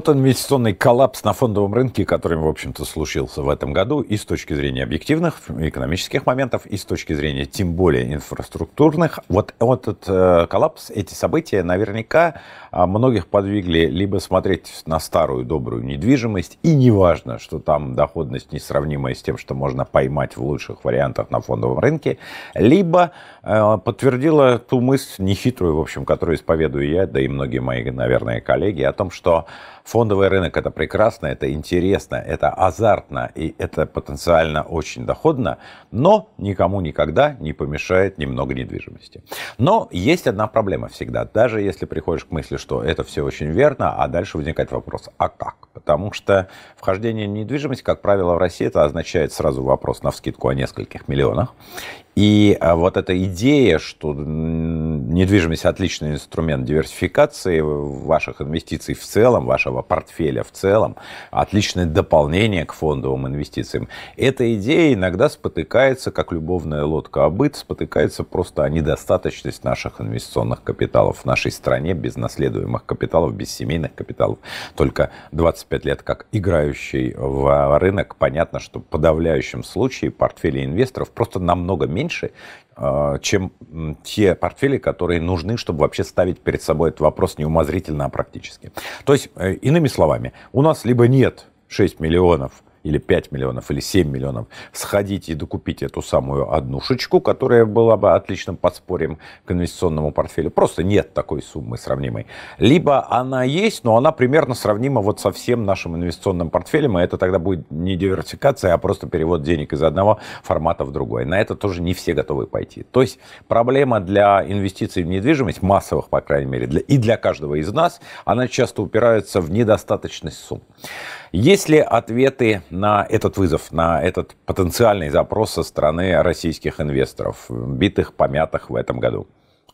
тот инвестиционный коллапс на фондовом рынке, который, в общем-то, случился в этом году и с точки зрения объективных экономических моментов, и с точки зрения тем более инфраструктурных, вот этот э, коллапс, эти события наверняка а, многих подвигли либо смотреть на старую добрую недвижимость, и неважно, что там доходность несравнимая с тем, что можно поймать в лучших вариантах на фондовом рынке, либо э, подтвердила ту мысль нехитрую, в общем, которую исповедую я, да и многие мои, наверное, коллеги, о том, что Фондовый рынок это прекрасно, это интересно, это азартно и это потенциально очень доходно, но никому никогда не помешает немного недвижимости. Но есть одна проблема всегда, даже если приходишь к мысли, что это все очень верно, а дальше возникает вопрос, а как? Потому что вхождение в недвижимость, как правило, в России это означает сразу вопрос на вскидку о нескольких миллионах. И а, вот эта идея, что недвижимость отличный инструмент диверсификации ваших инвестиций в целом, вашего портфеля в целом, отличное дополнение к фондовым инвестициям. Эта идея иногда спотыкается, как любовная лодка обыт, спотыкается просто о недостаточность наших инвестиционных капиталов в нашей стране, без наследуемых капиталов, без семейных капиталов. Только 25 лет как играющий в а, рынок, понятно, что в подавляющем случае портфели инвесторов просто намного меньше, меньше, а, чем те портфели, которые нужны, чтобы вообще ставить перед собой этот вопрос не умозрительно, а практически. То есть, э, иными словами, у нас либо нет 6 миллионов или 5 миллионов, или 7 миллионов, сходите и докупите эту самую однушечку, которая была бы отличным подспорьем к инвестиционному портфелю. Просто нет такой суммы сравнимой. Либо она есть, но она примерно сравнима вот со всем нашим инвестиционным портфелем, и это тогда будет не диверсификация, а просто перевод денег из одного формата в другой. На это тоже не все готовы пойти. То есть проблема для инвестиций в недвижимость, массовых, по крайней мере, для, и для каждого из нас, она часто упирается в недостаточность сумм. Если ответы на этот вызов, на этот потенциальный запрос со стороны российских инвесторов, битых, помятых в этом году?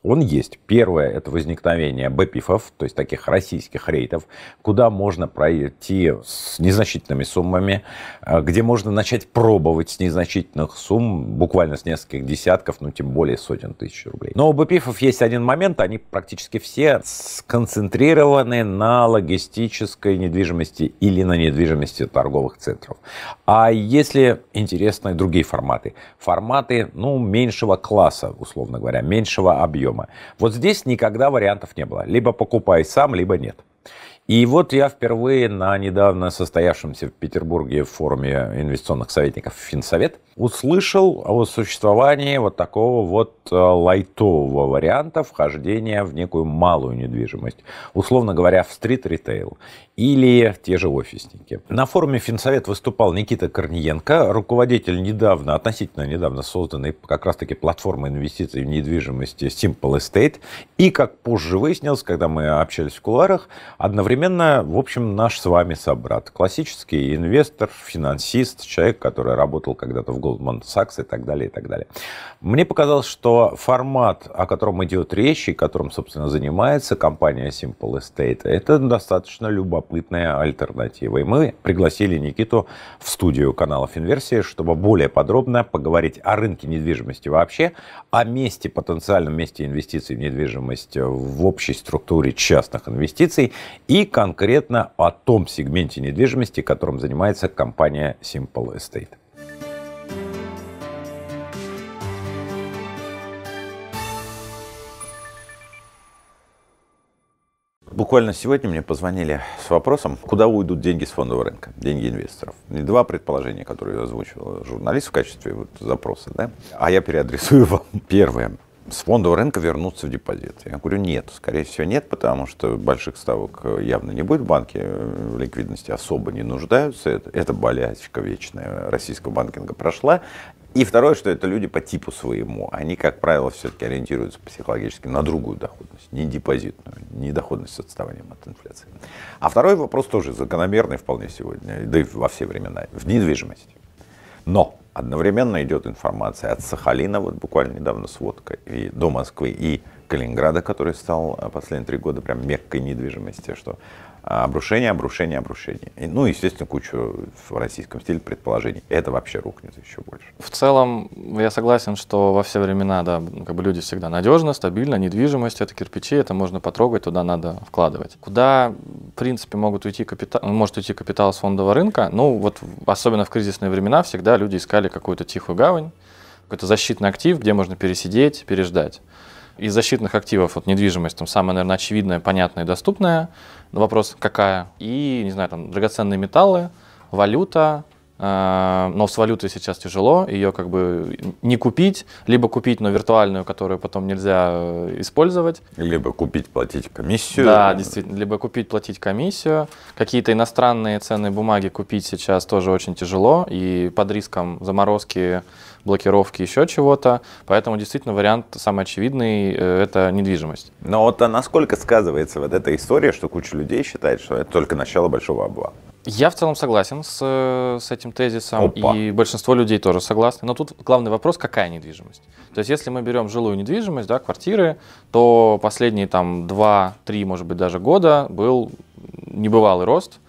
Он есть. Первое – это возникновение БПИФов, то есть таких российских рейдов, куда можно пройти с незначительными суммами, э, где можно начать пробовать с незначительных сумм, буквально с нескольких десятков, ну тем более сотен тысяч рублей. Но у БПИФов есть один момент, они практически все сконцентрированы на логистической недвижимости или на недвижимости торговых центров. А если интересны другие форматы? Форматы, ну, меньшего класса, условно говоря, меньшего объема объема. Вот здесь никогда вариантов не было. Либо покупай сам, либо нет. И вот я впервые на недавно состоявшемся в Петербурге в форуме инвестиционных советников Финсовет услышал о существовании вот такого вот э, лайтового варианта вхождения в некую малую недвижимость, условно говоря, в стрит-ритейл или те же офисники. На форуме Финсовет выступал Никита Корниенко, руководитель недавно, относительно недавно созданной как раз-таки платформы инвестиций в недвижимости Simple Estate. И, как позже выяснилось, когда мы общались в кулуарах, одновременно, в общем, наш с вами собрат. Классический инвестор, финансист, человек, который работал когда-то в Goldman Sachs и так далее, и так далее. Мне показалось, что формат, о котором идет речь и которым, собственно, занимается компания Simple Estate, это достаточно любопытно любопытная альтернатива. И мы пригласили Никиту в студию канала Финверсия, чтобы более подробно поговорить о рынке недвижимости вообще, о месте, потенциальном месте инвестиций в недвижимость в общей структуре частных инвестиций и конкретно о том сегменте недвижимости, которым занимается компания Simple Estate. Буквально сегодня мне позвонили с вопросом, куда уйдут деньги с фондового рынка, деньги инвесторов. И два предположения, которые озвучил журналист в качестве вот запроса, да? а я переадресую вам. Первое с фондового рынка вернуться в депозит? Я говорю, нет, скорее всего нет, потому что больших ставок э, явно не будет, банки э, в ликвидности особо не нуждаются, это, эта болячка вечная российского банкинга прошла, и второе, что это люди по типу своему. Они, как правило, все-таки ориентируются психологически на другую доходность, не депозитную, не доходность с отставанием от инфляции. А второй вопрос тоже закономерный вполне сегодня, да и во все времена, в недвижимости. Но одновременно идет информация от Сахалина, вот буквально недавно сводка, и до Москвы, и Калининграда, который стал э, последние три года прям меккой недвижимости, что а, обрушение, обрушение, обрушение. И, ну, естественно, кучу в российском стиле предположений. Это вообще рухнет еще больше. В целом, я согласен, что во все времена, да, ну, как бы люди всегда надежно, стабильно, недвижимость, это кирпичи, это можно потрогать, туда надо вкладывать. Куда, в принципе, могут уйти капитал, может уйти капитал с фондового рынка? Ну, вот особенно в кризисные времена всегда люди искали какую-то тихую гавань, какой-то защитный актив, где можно пересидеть, переждать из защитных активов, вот недвижимость, там самая, наверное, очевидная, понятная и доступная, вопрос какая, и, не знаю, там драгоценные металлы, валюта, э, но с валютой сейчас тяжело, ее как бы не купить, либо купить, но виртуальную, которую потом нельзя э, использовать. Либо купить, платить комиссию. Да, действительно, либо купить, платить комиссию. Какие-то иностранные ценные бумаги купить сейчас тоже очень тяжело, и под риском заморозки блокировки, еще чего-то. Поэтому действительно вариант самый очевидный э, – это недвижимость. Но вот а насколько сказывается вот эта история, что куча людей считает, что это только начало большого обвала? Я в целом согласен с, э, с этим тезисом, Опа. и большинство людей тоже согласны. Но тут главный вопрос, какая недвижимость. То есть если мы берем жилую недвижимость, да, квартиры, то последние там 2-3, может быть, даже года был небывалый рост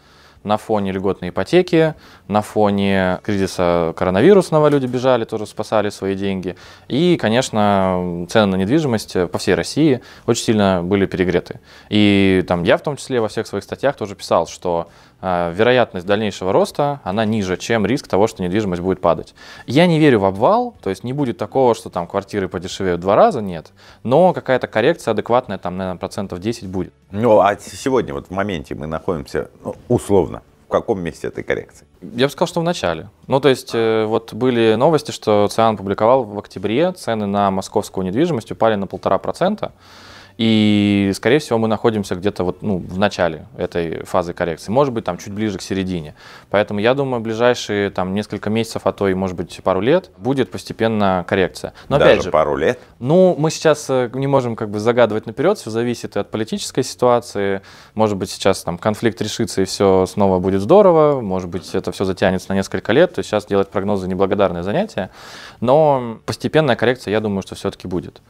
на фоне льготной ипотеки, на фоне кризиса коронавирусного люди бежали, тоже спасали свои деньги. И, конечно, цены на недвижимость по всей России очень сильно были перегреты. И там я в том числе во всех своих статьях тоже писал, что э, вероятность дальнейшего роста, она ниже, чем риск того, что недвижимость будет падать. Я не верю в обвал, то есть не будет такого, что там квартиры подешевеют два раза, нет. Но какая-то коррекция адекватная, там, наверное, процентов 10 будет. Ну, а сегодня вот в моменте мы находимся, ну, условно, каком месте этой коррекции? Я бы сказал, что в начале. Ну, то есть, э, вот были новости, что ЦИАН публиковал в октябре, цены на московскую недвижимость упали на полтора процента. И, скорее всего, мы находимся где-то вот, ну, в начале этой фазы коррекции. Может быть, там чуть ближе к середине. Поэтому я думаю, ближайшие там несколько месяцев, а то и, может быть, пару лет будет постепенно коррекция. Но Даже опять же, пару лет? Ну, мы сейчас э, не можем как бы загадывать наперед, все зависит и от политической ситуации. Может быть, сейчас там конфликт решится и все снова будет здорово. Может быть, это все затянется на несколько лет. То есть сейчас делать прогнозы неблагодарное занятие. Но постепенная коррекция, я думаю, что все-таки будет.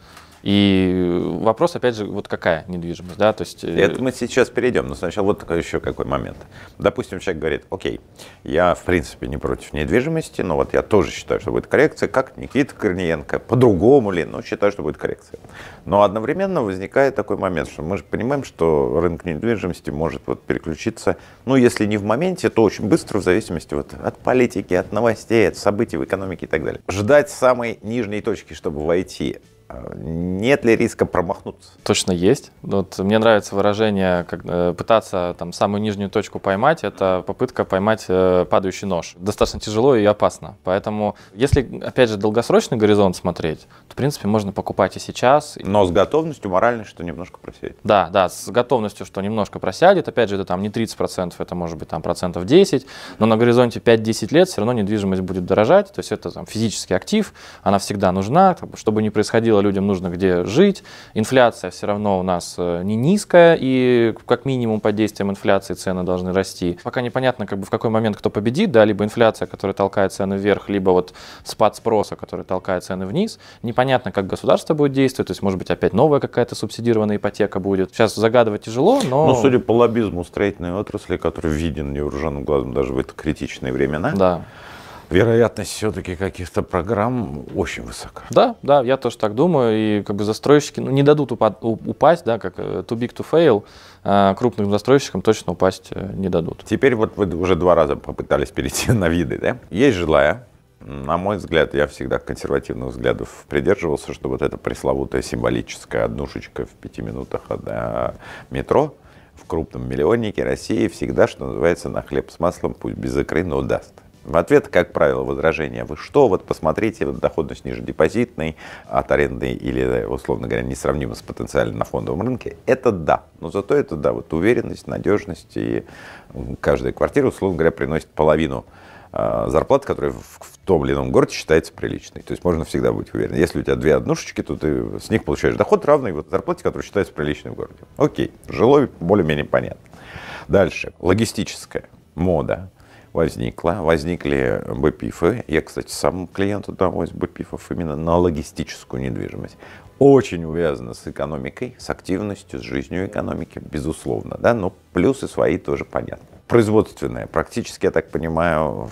И вопрос, опять же, вот какая недвижимость, да, то есть... Э, Это мы сейчас перейдем, но сначала вот такой еще какой момент. Допустим, человек говорит, окей, я в принципе не против недвижимости, но вот я тоже считаю, что будет коррекция, как Никита Корниенко, по-другому ли, но считаю, что будет коррекция. Но одновременно возникает такой момент, что мы же понимаем, что рынок недвижимости может вот переключиться, ну, если не в моменте, то очень быстро, в зависимости вот от политики, от новостей, от событий в экономике и так далее. Ждать самой нижней точки, чтобы войти, а нет ли риска промахнуться? Точно есть. Вот мне нравится выражение, как, э, пытаться там самую нижнюю точку поймать, это попытка поймать э, падающий нож. Достаточно тяжело и опасно. Поэтому, если, опять же, долгосрочный горизонт смотреть, то, в принципе, можно покупать и сейчас. Но с готовностью моральной, что немножко просядет. Да, да, с готовностью, что немножко просядет. Опять же, это там не 30%, это может быть там процентов 10, но на горизонте 5-10 лет все равно недвижимость будет дорожать, то есть это там физический актив, она всегда нужна, чтобы не происходило людям нужно где жить. Инфляция все равно у нас э, не низкая, и как минимум под действием инфляции цены должны расти. Пока непонятно, как бы в какой момент кто победит, да, либо инфляция, которая толкает цены вверх, либо вот спад спроса, который толкает цены вниз. Непонятно, как государство будет действовать, то есть, может быть, опять новая какая-то субсидированная ипотека будет. Сейчас загадывать тяжело, но... Ну, судя по лоббизму строительной отрасли, который виден невооруженным глазом даже в это критичные времена, да вероятность все-таки каких-то программ очень высока. Да, да, я тоже так думаю. И как бы застройщики ну, не дадут упа- упасть, да, как э, too big to fail, а крупным застройщикам точно упасть э, не дадут. Теперь вот вы уже два раза попытались перейти на виды, да? Есть жилая, на мой взгляд, я всегда консервативных взглядов придерживался, что вот эта пресловутая символическая однушечка в пяти минутах от а, метро в крупном миллионнике России всегда, что называется, на хлеб с маслом, пусть без икры, но даст. В ответ, как правило, возражение, вы что, вот посмотрите, вот доходность ниже депозитной, от аренды или, условно говоря, несравнима с потенциально на фондовом рынке, это да. Но зато это да, вот уверенность, надежность, и каждая квартира, условно говоря, приносит половину а, зарплаты, которая в, в том или ином городе считается приличной. То есть можно всегда быть уверен. Если у тебя две однушечки, то ты с них получаешь доход равный вот зарплате, которая считается приличной в городе. Окей, жилой более-менее понятно. Дальше. Логистическая мода возникла, возникли БПИФы. Я, кстати, сам клиент одного из БПИФов именно на логистическую недвижимость. Очень увязано с экономикой, с активностью, с жизнью экономики, безусловно, да, но плюсы свои тоже понятны. Производственная, практически, я так понимаю,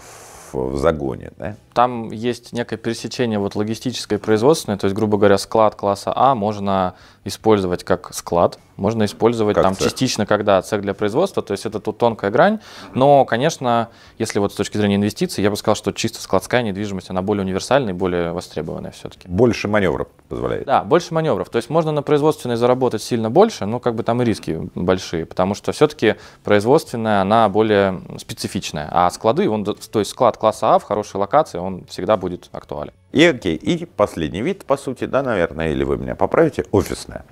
в, в загоне, да, там есть некое пересечение вот логистической и производственной, то есть, грубо говоря, склад класса А можно использовать как склад, можно использовать как там цех. частично, когда цех для производства, то есть это тут тонкая грань, но, конечно, если вот с точки зрения инвестиций, я бы сказал, что чисто складская недвижимость, она более универсальная и более востребованная все-таки. Больше маневров позволяет. Да, больше маневров, то есть можно на производственной заработать сильно больше, но как бы там и риски большие, потому что все-таки производственная, она более специфичная, а склады, он, то есть склад класса А в хорошей локации, он он всегда будет актуален. И окей, и последний вид, по сути, да, наверное, или вы меня поправите, офисная.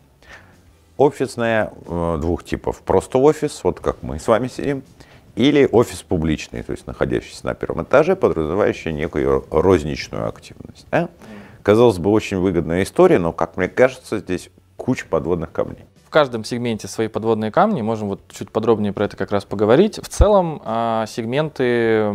Офисная э, двух типов. Просто офис, вот как мы с вами сидим, или офис публичный, то есть находящийся на первом этаже, подразумевающий некую розничную активность. Да? Казалось бы, очень выгодная история, но, как мне кажется, здесь куча подводных камней в каждом сегменте свои подводные камни, можем вот чуть подробнее про это как раз поговорить. В целом а, сегменты,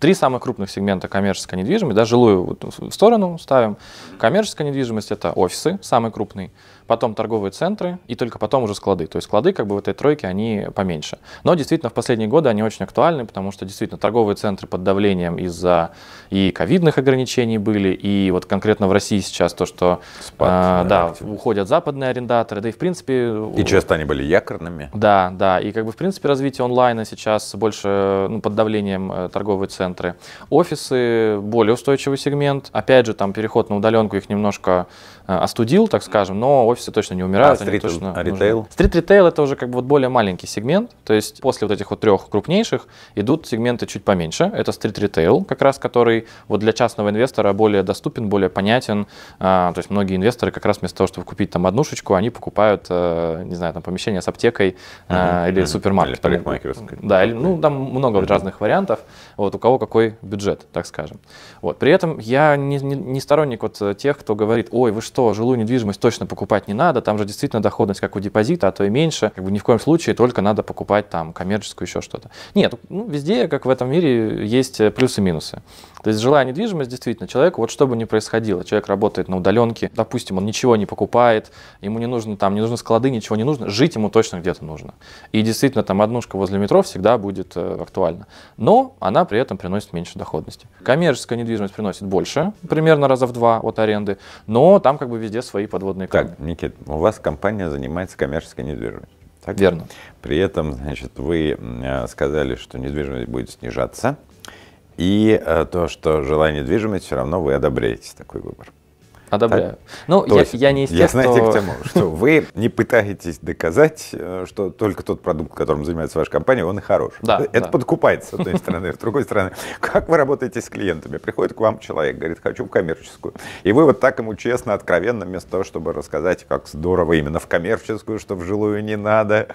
три самых крупных сегмента коммерческой недвижимости, да, жилую вот в сторону ставим. Коммерческая недвижимость – это офисы, самый крупный потом торговые центры и только потом уже склады. То есть склады как бы в этой тройке, они поменьше. Но действительно в последние годы они очень актуальны, потому что действительно торговые центры под давлением из-за и ковидных ограничений были, и вот конкретно в России сейчас то, что Спад, а, да, уходят западные арендаторы, да и в принципе... И часто они были якорными. Да, да, и как бы в принципе развитие онлайна сейчас больше ну, под давлением э, торговые центры. Офисы более устойчивый сегмент. Опять же, там переход на удаленку их немножко Э, остудил, так скажем, но офисы точно не умирают. А стрит точно а ритейл? Стрит-ритейл это уже как бы вот более маленький сегмент, то есть после вот этих вот трех крупнейших идут сегменты чуть поменьше. Это стрит-ритейл, как раз который вот для частного инвестора более доступен, более понятен. А, то есть многие инвесторы как раз вместо того, чтобы купить там однушечку, они покупают, э, не знаю, там помещение с аптекой uh-huh. или uh-huh. супермаркет. Или парикмахерской. Да, или, ну там много uh-huh. разных вариантов вот у кого какой бюджет, так скажем. Вот. При этом я не, не, не сторонник вот э, тех, кто говорит, ой, вы что, жилую недвижимость точно покупать не надо, там же действительно доходность как у депозита, а то и меньше, как бы ни в коем случае только надо покупать там коммерческую еще что-то. Нет, ну, везде, как в этом мире, есть э, плюсы и минусы. То есть жилая недвижимость действительно человек, вот что бы ни происходило, человек работает на удаленке, допустим, он ничего не покупает, ему не нужно там, не нужны склады, ничего не нужно, жить ему точно где-то нужно. И действительно там однушка возле метро всегда будет э, актуальна. Но она при этом приносит меньше доходности. Коммерческая недвижимость приносит больше, примерно раза в два от аренды, но там как бы везде свои подводные камни. Так, Никит, у вас компания занимается коммерческой недвижимостью. Так? Верно. При этом, значит, вы э, сказали, что недвижимость будет снижаться. И э, то, что желание недвижимости все равно вы одобряете такой выбор. Одобряю. Так? Ну, То я, есть, я не из тех, Я кто... знаю тему, что вы не пытаетесь доказать, э, что только тот продукт, которым занимается ваша компания, он и хорош. Да, Это да. подкупает, с одной стороны. С другой стороны, как вы работаете с клиентами? Приходит к вам человек, говорит, хочу в коммерческую. И вы вот так ему честно, откровенно, вместо того, чтобы рассказать, как здорово именно в коммерческую, что в жилую не надо,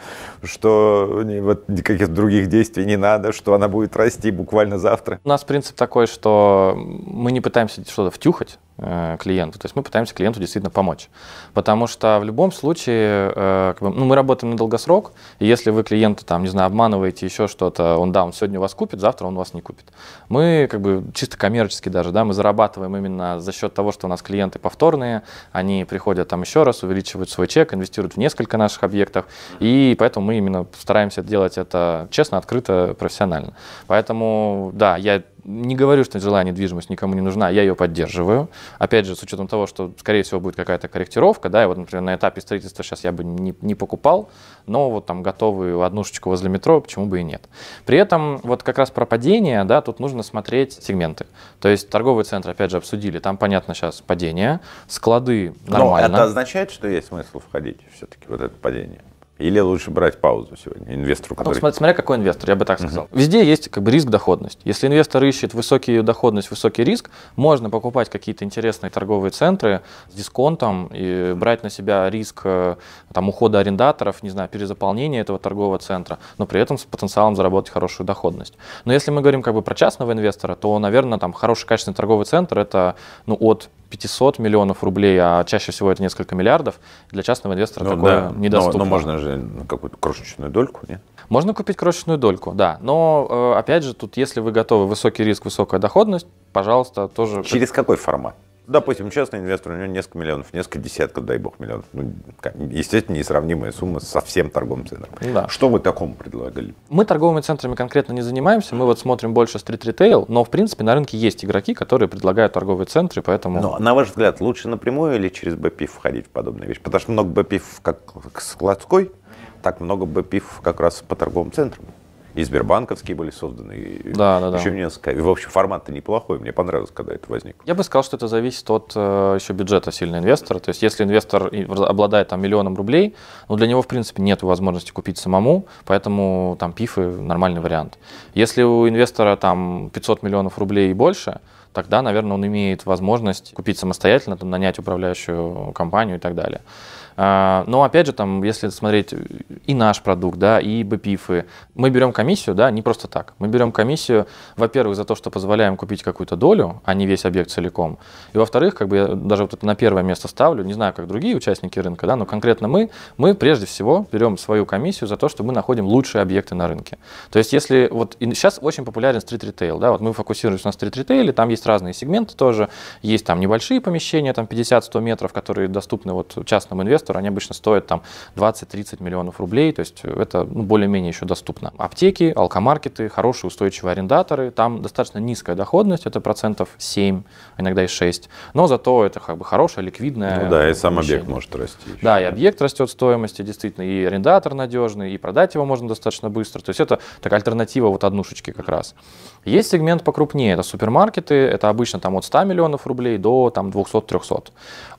что вот никаких других действий не надо, что она будет расти буквально завтра. У нас принцип такой, что мы не пытаемся что-то втюхать, Э, клиенту. То есть мы пытаемся клиенту действительно помочь. Потому что в любом случае, э, как бы, ну, мы работаем на долгосрок, и если вы клиента, там, не знаю, обманываете еще что-то, он, да, он сегодня вас купит, завтра он вас не купит. Мы, как бы, чисто коммерчески даже, да, мы зарабатываем именно за счет того, что у нас клиенты повторные, они приходят там еще раз, увеличивают свой чек, инвестируют в несколько наших объектов, и поэтому мы именно стараемся делать это честно, открыто, профессионально. Поэтому, да, я не говорю, что желание недвижимость никому не нужна, я ее поддерживаю. Опять же, с учетом того, что, скорее всего, будет какая-то корректировка, да, и вот, например, на этапе строительства сейчас я бы не, не покупал, но вот там готовую однушечку возле метро, почему бы и нет. При этом вот как раз про падение, да, тут нужно смотреть сегменты. То есть торговый центр, опять же, обсудили, там, понятно, сейчас падение, склады нормально. Но это означает, что есть смысл входить все-таки вот это падение? Или лучше брать паузу сегодня инвестору, а который... Ну, смотря, смотря какой инвестор, я бы так сказал. Uh-huh. Везде есть как бы риск-доходность. Если инвестор ищет высокую доходность, высокий риск, можно покупать какие-то интересные торговые центры с дисконтом и брать на себя риск э, там, ухода арендаторов, не знаю, перезаполнения этого торгового центра, но при этом с потенциалом заработать хорошую доходность. Но если мы говорим как бы про частного инвестора, то, наверное, там хороший качественный торговый центр это ну, от 500 миллионов рублей, а чаще всего это несколько миллиардов. Для частного инвестора ну, такое да, недоступно. Но, но можно же же на какую-то крошечную дольку, нет? Можно купить крошечную дольку, да. Но, э, опять же, тут, если вы готовы высокий риск, высокая доходность, пожалуйста, тоже... Через какой формат? допустим, честный инвестор, у него несколько миллионов, несколько десятков, дай бог, миллионов. Ну, естественно, несравнимая сумма со всем торговым центром. Да. Что вы такому предлагали? Мы торговыми центрами конкретно не занимаемся, мы вот смотрим больше стрит-ритейл, но, в принципе, на рынке есть игроки, которые предлагают торговые центры, поэтому... Но, на ваш взгляд, лучше напрямую или через БПИФ входить в подобные вещи? Потому что много БПИФ как складской, так много БПИФ как раз по торговым центрам. И Сбербанковские были созданы. И да, да, да. Еще несколько. в общем, формат-то неплохой. Мне понравилось, когда это возникло. Я бы сказал, что это зависит от э, еще бюджета сильного инвестора. То есть, если инвестор обладает там миллионом рублей, ну, для него, в принципе, нет возможности купить самому, поэтому там пифы нормальный вариант. Если у инвестора там 500 миллионов рублей и больше, тогда, наверное, он имеет возможность купить самостоятельно, там, нанять управляющую компанию и так далее. А, но опять же, там, если смотреть э, и наш продукт, да, и БПИФы, мы берем комиссию, да, не просто так. Мы берем комиссию, во-первых, за то, что позволяем купить какую-то долю, а не весь объект целиком. И во-вторых, как бы я даже вот это на первое место ставлю, не знаю, как другие участники рынка, да, но конкретно мы, мы прежде всего берем свою комиссию за то, что мы находим лучшие объекты на рынке. То есть если вот сейчас очень популярен стрит-ритейл, да, вот мы фокусируемся на стрит-ритейле, там есть разные сегменты тоже, есть там небольшие помещения, там 50-100 метров, которые доступны вот частным инвесторам, сектору, они обычно стоят там 20-30 миллионов рублей, то есть это ну, более-менее еще доступно. Аптеки, алкомаркеты, хорошие устойчивые арендаторы, там достаточно низкая доходность, это процентов 7, иногда и 6, но зато это как бы хорошая, ликвидная. Ну да, и сам объект может расти. Еще. Да, и объект растет в стоимости, действительно, и арендатор надежный, и продать его можно достаточно быстро, то есть это такая альтернатива вот однушечки как раз. Есть сегмент покрупнее, это супермаркеты, это обычно там от 100 миллионов рублей до там 200-300.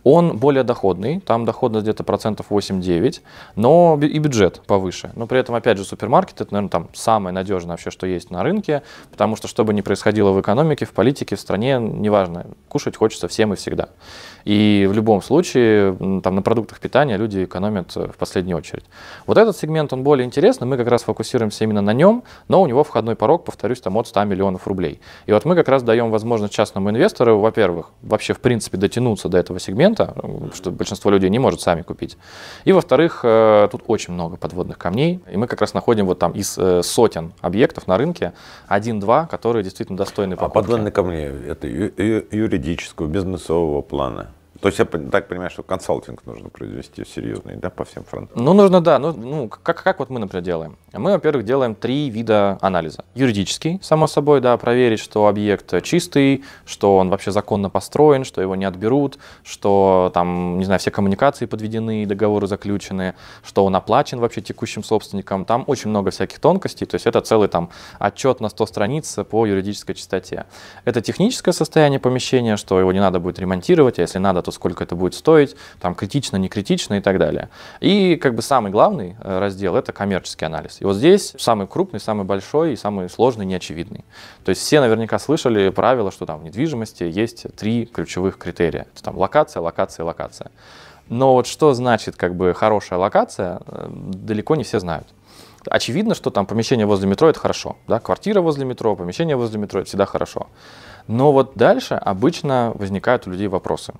Он более доходный, там доходность где-то это процентов 8-9, но и бюджет повыше. Но при этом, опять же, супермаркет это, наверное, там самое надежное вообще, что есть на рынке, потому что, что бы ни происходило в экономике, в политике, в стране, неважно, кушать хочется всем и всегда. И в любом случае, там на продуктах питания люди экономят э, в последнюю очередь. Вот этот сегмент, он более интересный, мы как раз фокусируемся именно на нем, но у него входной порог, повторюсь, там от 100 миллионов рублей. И вот мы как раз даем возможность частному инвестору, во-первых, вообще в принципе дотянуться до этого сегмента, что большинство людей не может сами купить. И, во-вторых, э, тут очень много подводных камней, и мы как раз находим вот там из э, сотен объектов на рынке один-два, которые действительно достойны а покупки. А подводные камни – это юридического, бизнесового плана? То есть я так понимаю, что консалтинг нужно произвести серьезный, да, по всем фронтам? Ну, нужно, да. Ну, ну как, как вот мы, например, делаем? Мы, во-первых, делаем три вида анализа. Юридический, само собой, да, проверить, что объект чистый, что он вообще законно построен, что его не отберут, что там, не знаю, все коммуникации подведены, договоры заключены, что он оплачен вообще текущим собственником. Там очень много всяких тонкостей, то есть это целый там отчет на 100 страниц по юридической чистоте. Это техническое состояние помещения, что его не надо будет ремонтировать, а если надо, расчета, сколько это будет стоить, там критично, не критично и так далее. И как бы самый главный э, раздел – это коммерческий анализ. И вот здесь самый крупный, самый большой и самый сложный, неочевидный. То есть все наверняка слышали правило, что там в недвижимости есть три ключевых критерия. Это там локация, локация, локация. Но вот что значит как бы хорошая локация, э, далеко не все знают. Очевидно, что там помещение возле метро – это хорошо. Да? Квартира возле метро, помещение возле метро – это всегда хорошо. Но вот дальше обычно возникают у людей вопросы.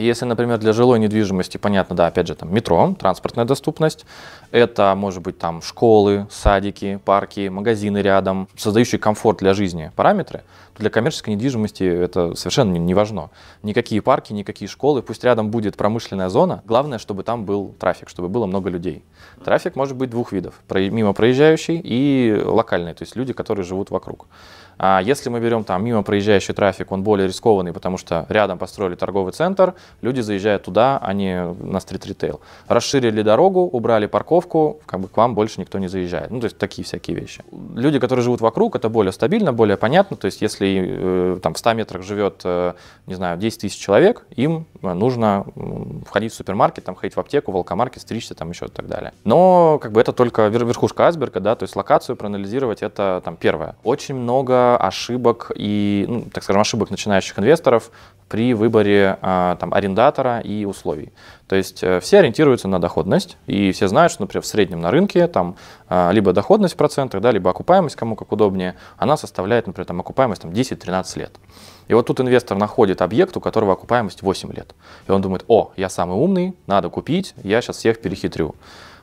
Если, например, для жилой недвижимости, понятно, да, опять же, там метро, транспортная доступность, это, может быть, там школы, садики, парки, магазины рядом, создающие комфорт для жизни параметры, то для коммерческой недвижимости это совершенно не важно. Никакие парки, никакие школы, пусть рядом будет промышленная зона, главное, чтобы там был трафик, чтобы было много людей. Трафик может быть двух видов, мимо проезжающий и локальный, то есть люди, которые живут вокруг. А если мы берем там мимо проезжающий трафик, он более рискованный, потому что рядом построили торговый центр, люди заезжают туда, а не на стрит-ритейл. Расширили дорогу, убрали парковку, как бы к вам больше никто не заезжает. Ну, то есть такие всякие вещи. Люди, которые живут вокруг, это более стабильно, более понятно. То есть если э, там в 100 метрах живет, э, не знаю, 10 тысяч человек, им э, нужно входить в супермаркет, там ходить в аптеку, в алкомаркет, стричься, там еще и так далее. Но как бы это только верхушка айсберга, да, то есть локацию проанализировать это там первое. Очень много ошибок и, ну, так скажем, ошибок начинающих инвесторов при выборе а, там, арендатора и условий. То есть э, все ориентируются на доходность, и все знают, что, например, в среднем на рынке там а, либо доходность в процентах, да, либо окупаемость, кому как удобнее, она составляет, например, там, окупаемость там, 10-13 лет. И вот тут инвестор находит объект, у которого окупаемость 8 лет. И он думает, о, я самый умный, надо купить, я сейчас всех перехитрю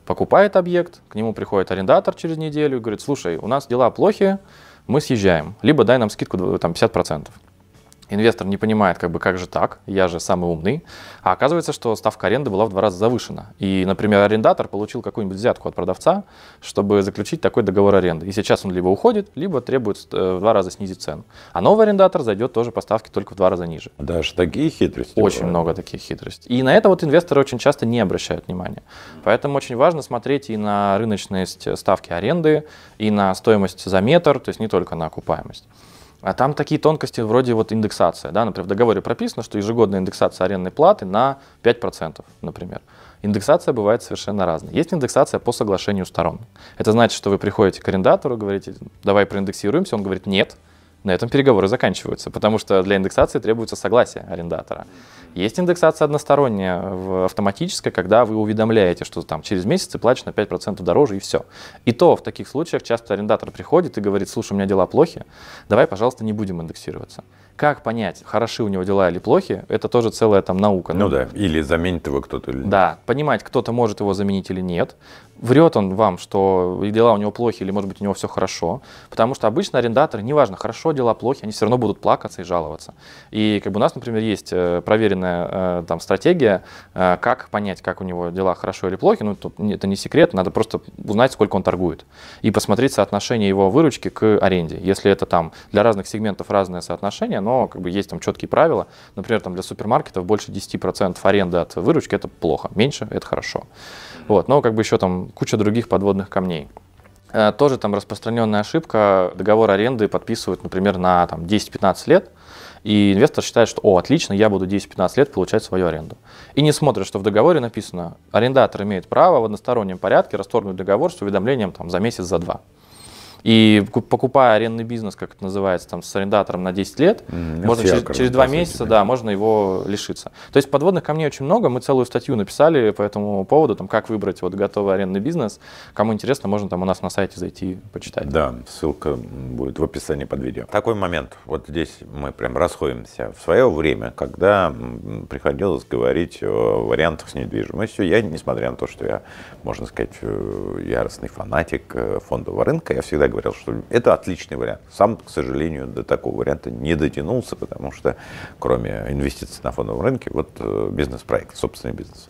покупает объект, к нему приходит арендатор через неделю и говорит, слушай, у нас дела плохи, мы съезжаем, либо дай нам скидку там, 50%. Инвестор не понимает, как бы, как же так, я же самый умный. А оказывается, что ставка аренды была в два раза завышена. И, например, арендатор получил какую-нибудь взятку от продавца, чтобы заключить такой договор аренды. И сейчас он либо уходит, либо требует э, в два раза снизить цену. А новый арендатор зайдет тоже по ставке только в два раза ниже. Даже такие хитрости. Очень бывают. много таких хитростей. И на это вот инвесторы очень часто не обращают внимания. Поэтому очень важно смотреть и на рыночность ставки аренды, и на стоимость за метр, то есть не только на окупаемость. А там такие тонкости вроде вот индексация. Да? Например, в договоре прописано, что ежегодная индексация арендной платы на 5%, например. Индексация бывает совершенно разной. Есть индексация по соглашению сторон. Это значит, что вы приходите к арендатору, говорите, давай проиндексируемся, он говорит, нет, на этом переговоры заканчиваются, потому что для индексации требуется согласие арендатора. Есть индексация односторонняя, автоматическая, когда вы уведомляете, что там через месяц ты платишь на 5% дороже и все. И то в таких случаях часто арендатор приходит и говорит, слушай, у меня дела плохи, давай, пожалуйста, не будем индексироваться. Как понять, хороши у него дела или плохи, это тоже целая там наука. Ну, ну да, или заменит его кто-то или нет. Да, понимать, кто-то может его заменить или нет. Врет он вам, что дела у него плохи или, может быть, у него все хорошо. Потому что обычно арендаторы, неважно, хорошо дела плохи, они все равно будут плакаться и жаловаться. И как бы у нас, например, есть э, проверенная э, там стратегия, э, как понять, как у него дела хорошо или плохи. Ну, это не секрет, надо просто узнать, сколько он торгует. И посмотреть соотношение его выручки к аренде. Если это там для разных сегментов разное соотношение, но как бы есть там четкие правила. Например, там для супермаркетов больше 10% аренды от выручки это плохо, меньше это хорошо. Вот, но как бы еще там куча других подводных камней. Э, тоже там распространенная ошибка. Договор аренды подписывают, например, на там, 10-15 лет. И инвестор считает, что, о, отлично, я буду 10-15 лет получать свою аренду. И не смотрит, что в договоре написано, арендатор имеет право в одностороннем порядке расторгнуть договор с уведомлением там, за месяц, за два. И покупая арендный бизнес, как это называется, там, с арендатором на 10 лет, mm, можно через, через 2 месяца, да, можно его лишиться. То есть подводных камней очень много. Мы целую статью написали по этому поводу, там, как выбрать вот готовый арендный бизнес. Кому интересно, можно там у нас на сайте зайти почитать. Да, ссылка будет в описании под видео. Такой момент, вот здесь мы прям расходимся. В свое время, когда приходилось говорить о вариантах с недвижимостью, я, несмотря на то, что я, можно сказать, э, яростный фанатик э, фондового рынка, я всегда говорил, говорил, что это отличный вариант. Сам, к сожалению, до такого варианта не дотянулся, потому что кроме инвестиций на фондовом рынке, вот э, бизнес-проект, собственный бизнес.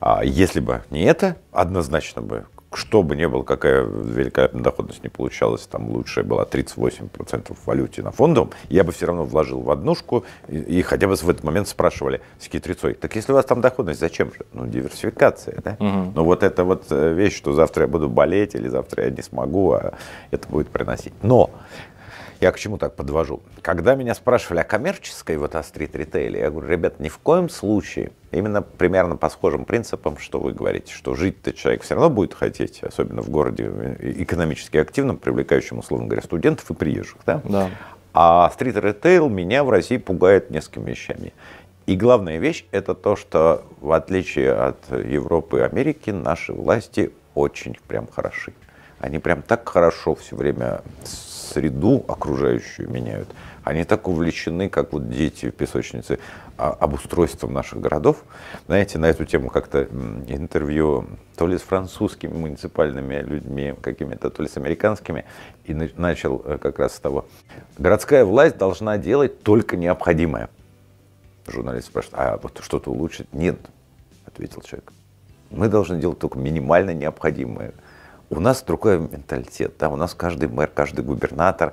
А если бы не это, однозначно бы что бы ни было, какая великолепная доходность не получалась, там лучшая была 38% в валюте на фондовом, я бы все равно вложил в однушку, и, и хотя бы в этот момент спрашивали с хитрецой, так если у вас там доходность, зачем же? Ну, диверсификация, да? Угу. Ну, вот эта вот э, вещь, что завтра я буду болеть, или завтра я не смогу, а это будет приносить. Но я к чему так подвожу? Когда меня спрашивали о коммерческой вот о стрит ритейле, я говорю, ребят, ни в коем случае, именно примерно по схожим принципам, что вы говорите, что жить-то человек все равно будет хотеть, особенно в городе э, экономически активном, привлекающем, условно говоря, студентов и приезжих, да? Да. А стрит-ритейл меня в России пугает несколькими вещами. И главная вещь – это то, что в отличие от Европы и Америки, наши власти очень прям хороши. Они прям так хорошо все время среду окружающую меняют, они так увлечены, как вот дети в песочнице, а, обустройством наших городов. Знаете, на эту тему как-то интервью то ли с французскими муниципальными людьми какими-то, то ли с американскими, и начал э, как раз с того. Городская власть должна делать только необходимое. Журналист спрашивает, а вот что-то улучшить? Нет, ответил человек. Мы должны делать только минимально необходимое – у нас другой менталитет, да, у нас каждый мэр, каждый губернатор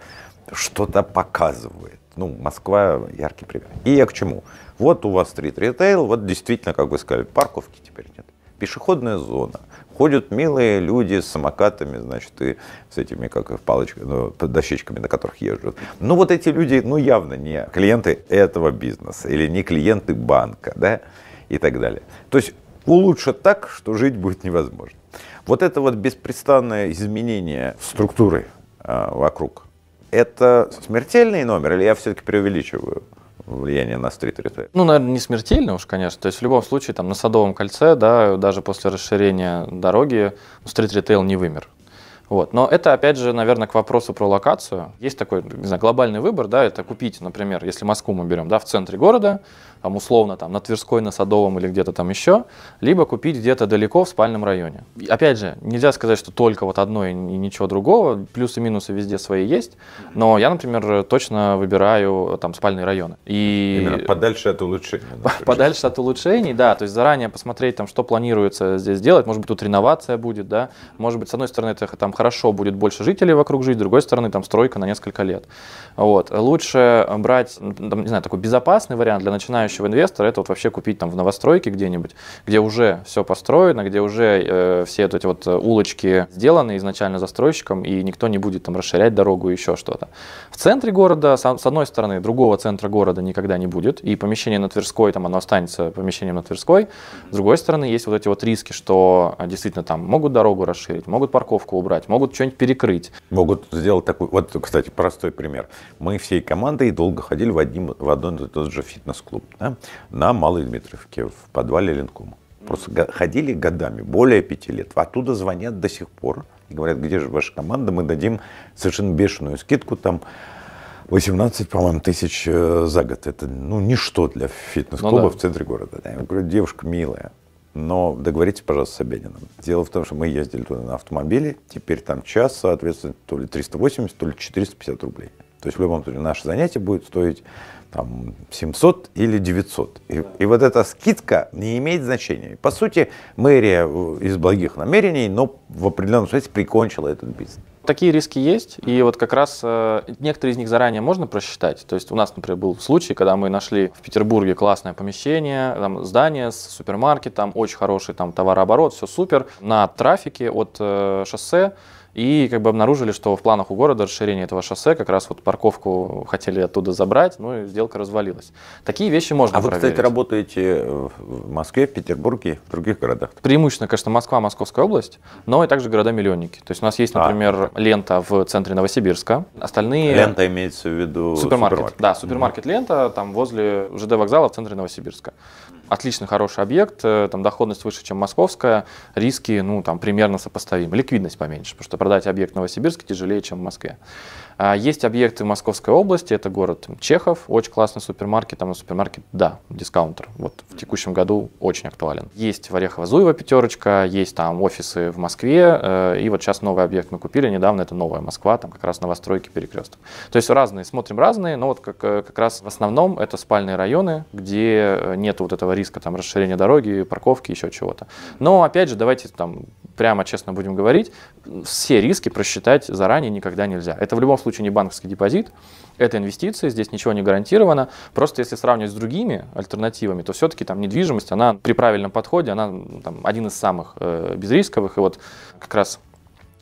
что-то показывает. Ну, Москва яркий пример. И я к чему? Вот у вас стрит-ритейл, вот действительно, как вы сказали, парковки теперь нет. Пешеходная зона. Ходят милые люди с самокатами, значит, и с этими, как палочками, ну, дощечками, на которых езжают. Ну, вот эти люди, ну, явно не клиенты этого бизнеса или не клиенты банка, да, и так далее. То есть улучшат так, что жить будет невозможно. Вот это вот беспрестанное изменение э, структуры э, вокруг, это смертельный номер или я все-таки преувеличиваю? влияние на стрит ритейл? Ну, наверное, не смертельно уж, конечно. То есть в любом случае там на Садовом кольце, да, даже после расширения дороги стрит ритейл не вымер. Вот. Но это, опять же, наверное, к вопросу про локацию. Есть такой, не знаю, глобальный выбор, да, это купить, например, если Москву мы берем, да, в центре города, там условно там на Тверской, на Садовом или где-то там еще, либо купить где-то далеко в спальном районе. И, опять же, нельзя сказать, что только вот одно и ничего другого, плюсы и минусы везде свои есть, но я, например, точно выбираю там спальные районы. И... Именно подальше от улучшений. Подальше от улучшений, да, то есть заранее посмотреть там, что планируется здесь делать, может быть, тут реновация будет, да, может быть, с одной стороны, это там хорошо будет больше жителей вокруг жить, с другой стороны, там стройка на несколько лет. Вот. Лучше брать, там, не знаю, такой безопасный вариант для начинающего инвестора, это вот вообще купить там в новостройке где-нибудь, где уже все построено, где уже э, все вот эти вот э, улочки сделаны изначально застройщиком, и никто не будет там расширять дорогу и еще что-то. В центре города, с одной стороны, другого центра города никогда не будет, и помещение на Тверской, там оно останется помещением на Тверской. С другой стороны, есть вот эти вот риски, что э, действительно там могут дорогу расширить, могут парковку убрать, сорвать, могут что-нибудь перекрыть. Могут сделать такой, вот, кстати, простой пример. Мы всей командой долго ходили в, одним, в один и тот же фитнес-клуб да, на Малой Дмитровке в подвале Ленкома. Просто ходили годами, более пяти лет. Оттуда звонят до сих пор и говорят, где же ваша команда, мы дадим совершенно бешеную скидку, там 18, по-моему, тысяч э, за год. Это ну, ничто для фитнес-клуба ну, да. в центре города. Я говорю, девушка милая, но договоритесь, пожалуйста, с Собяниным. Дело в том, что мы ездили туда на автомобиле, теперь там час, соответственно, то ли 380, то ли 450 рублей. То есть в любом случае наше занятие будет стоить там, 700 или 900. И, и вот эта скидка не имеет значения. По сути, мэрия э, из благих намерений, но в определенном смысле прикончила этот бизнес. Такие риски есть, и вот как раз э, некоторые из них заранее можно просчитать. То есть у нас, например, был случай, когда мы нашли в Петербурге классное помещение, там здание с супермаркетом, очень хороший там товарооборот, все супер. На трафике от э, шоссе и как бы обнаружили, что в планах у города расширение этого шоссе, как раз вот парковку хотели оттуда забрать, ну и сделка развалилась. Такие вещи можно А проверить. вы, кстати, работаете в Москве, в Петербурге, в других городах? Преимущественно, конечно, Москва, Московская область, но и также города-миллионники. То есть у нас есть, а. например, а. лента в центре Новосибирска, остальные... Лента имеется в виду супермаркет. супермаркет. Да, супермаркет-лента там возле ЖД вокзала в центре Новосибирска. Отличный хороший объект, э, там доходность выше, чем московская, риски, ну, там примерно сопоставимы, ликвидность поменьше, потому что продать объект в Новосибирске тяжелее, чем в Москве. А, есть объекты в Московской области, это город Чехов, очень классный супермаркет, там супермаркет, да, дискаунтер, вот в текущем году очень актуален. Есть в Орехово-Зуево пятерочка, есть там офисы в Москве, э, и вот сейчас новый объект мы купили недавно, это Новая Москва, там как раз новостройки перекресток. То есть разные, смотрим разные, но вот как, э, как раз в основном это спальные районы, где э, нет вот этого риска там расширения дороги, парковки, еще чего-то. Но опять же, давайте там прямо честно будем говорить, все риски просчитать заранее никогда нельзя. Это в любом случае не банковский депозит, это инвестиции, здесь ничего не гарантировано. Просто если сравнивать с другими альтернативами, то все-таки там недвижимость, она при правильном подходе, она ну, там, один из самых э, безрисковых. И вот как раз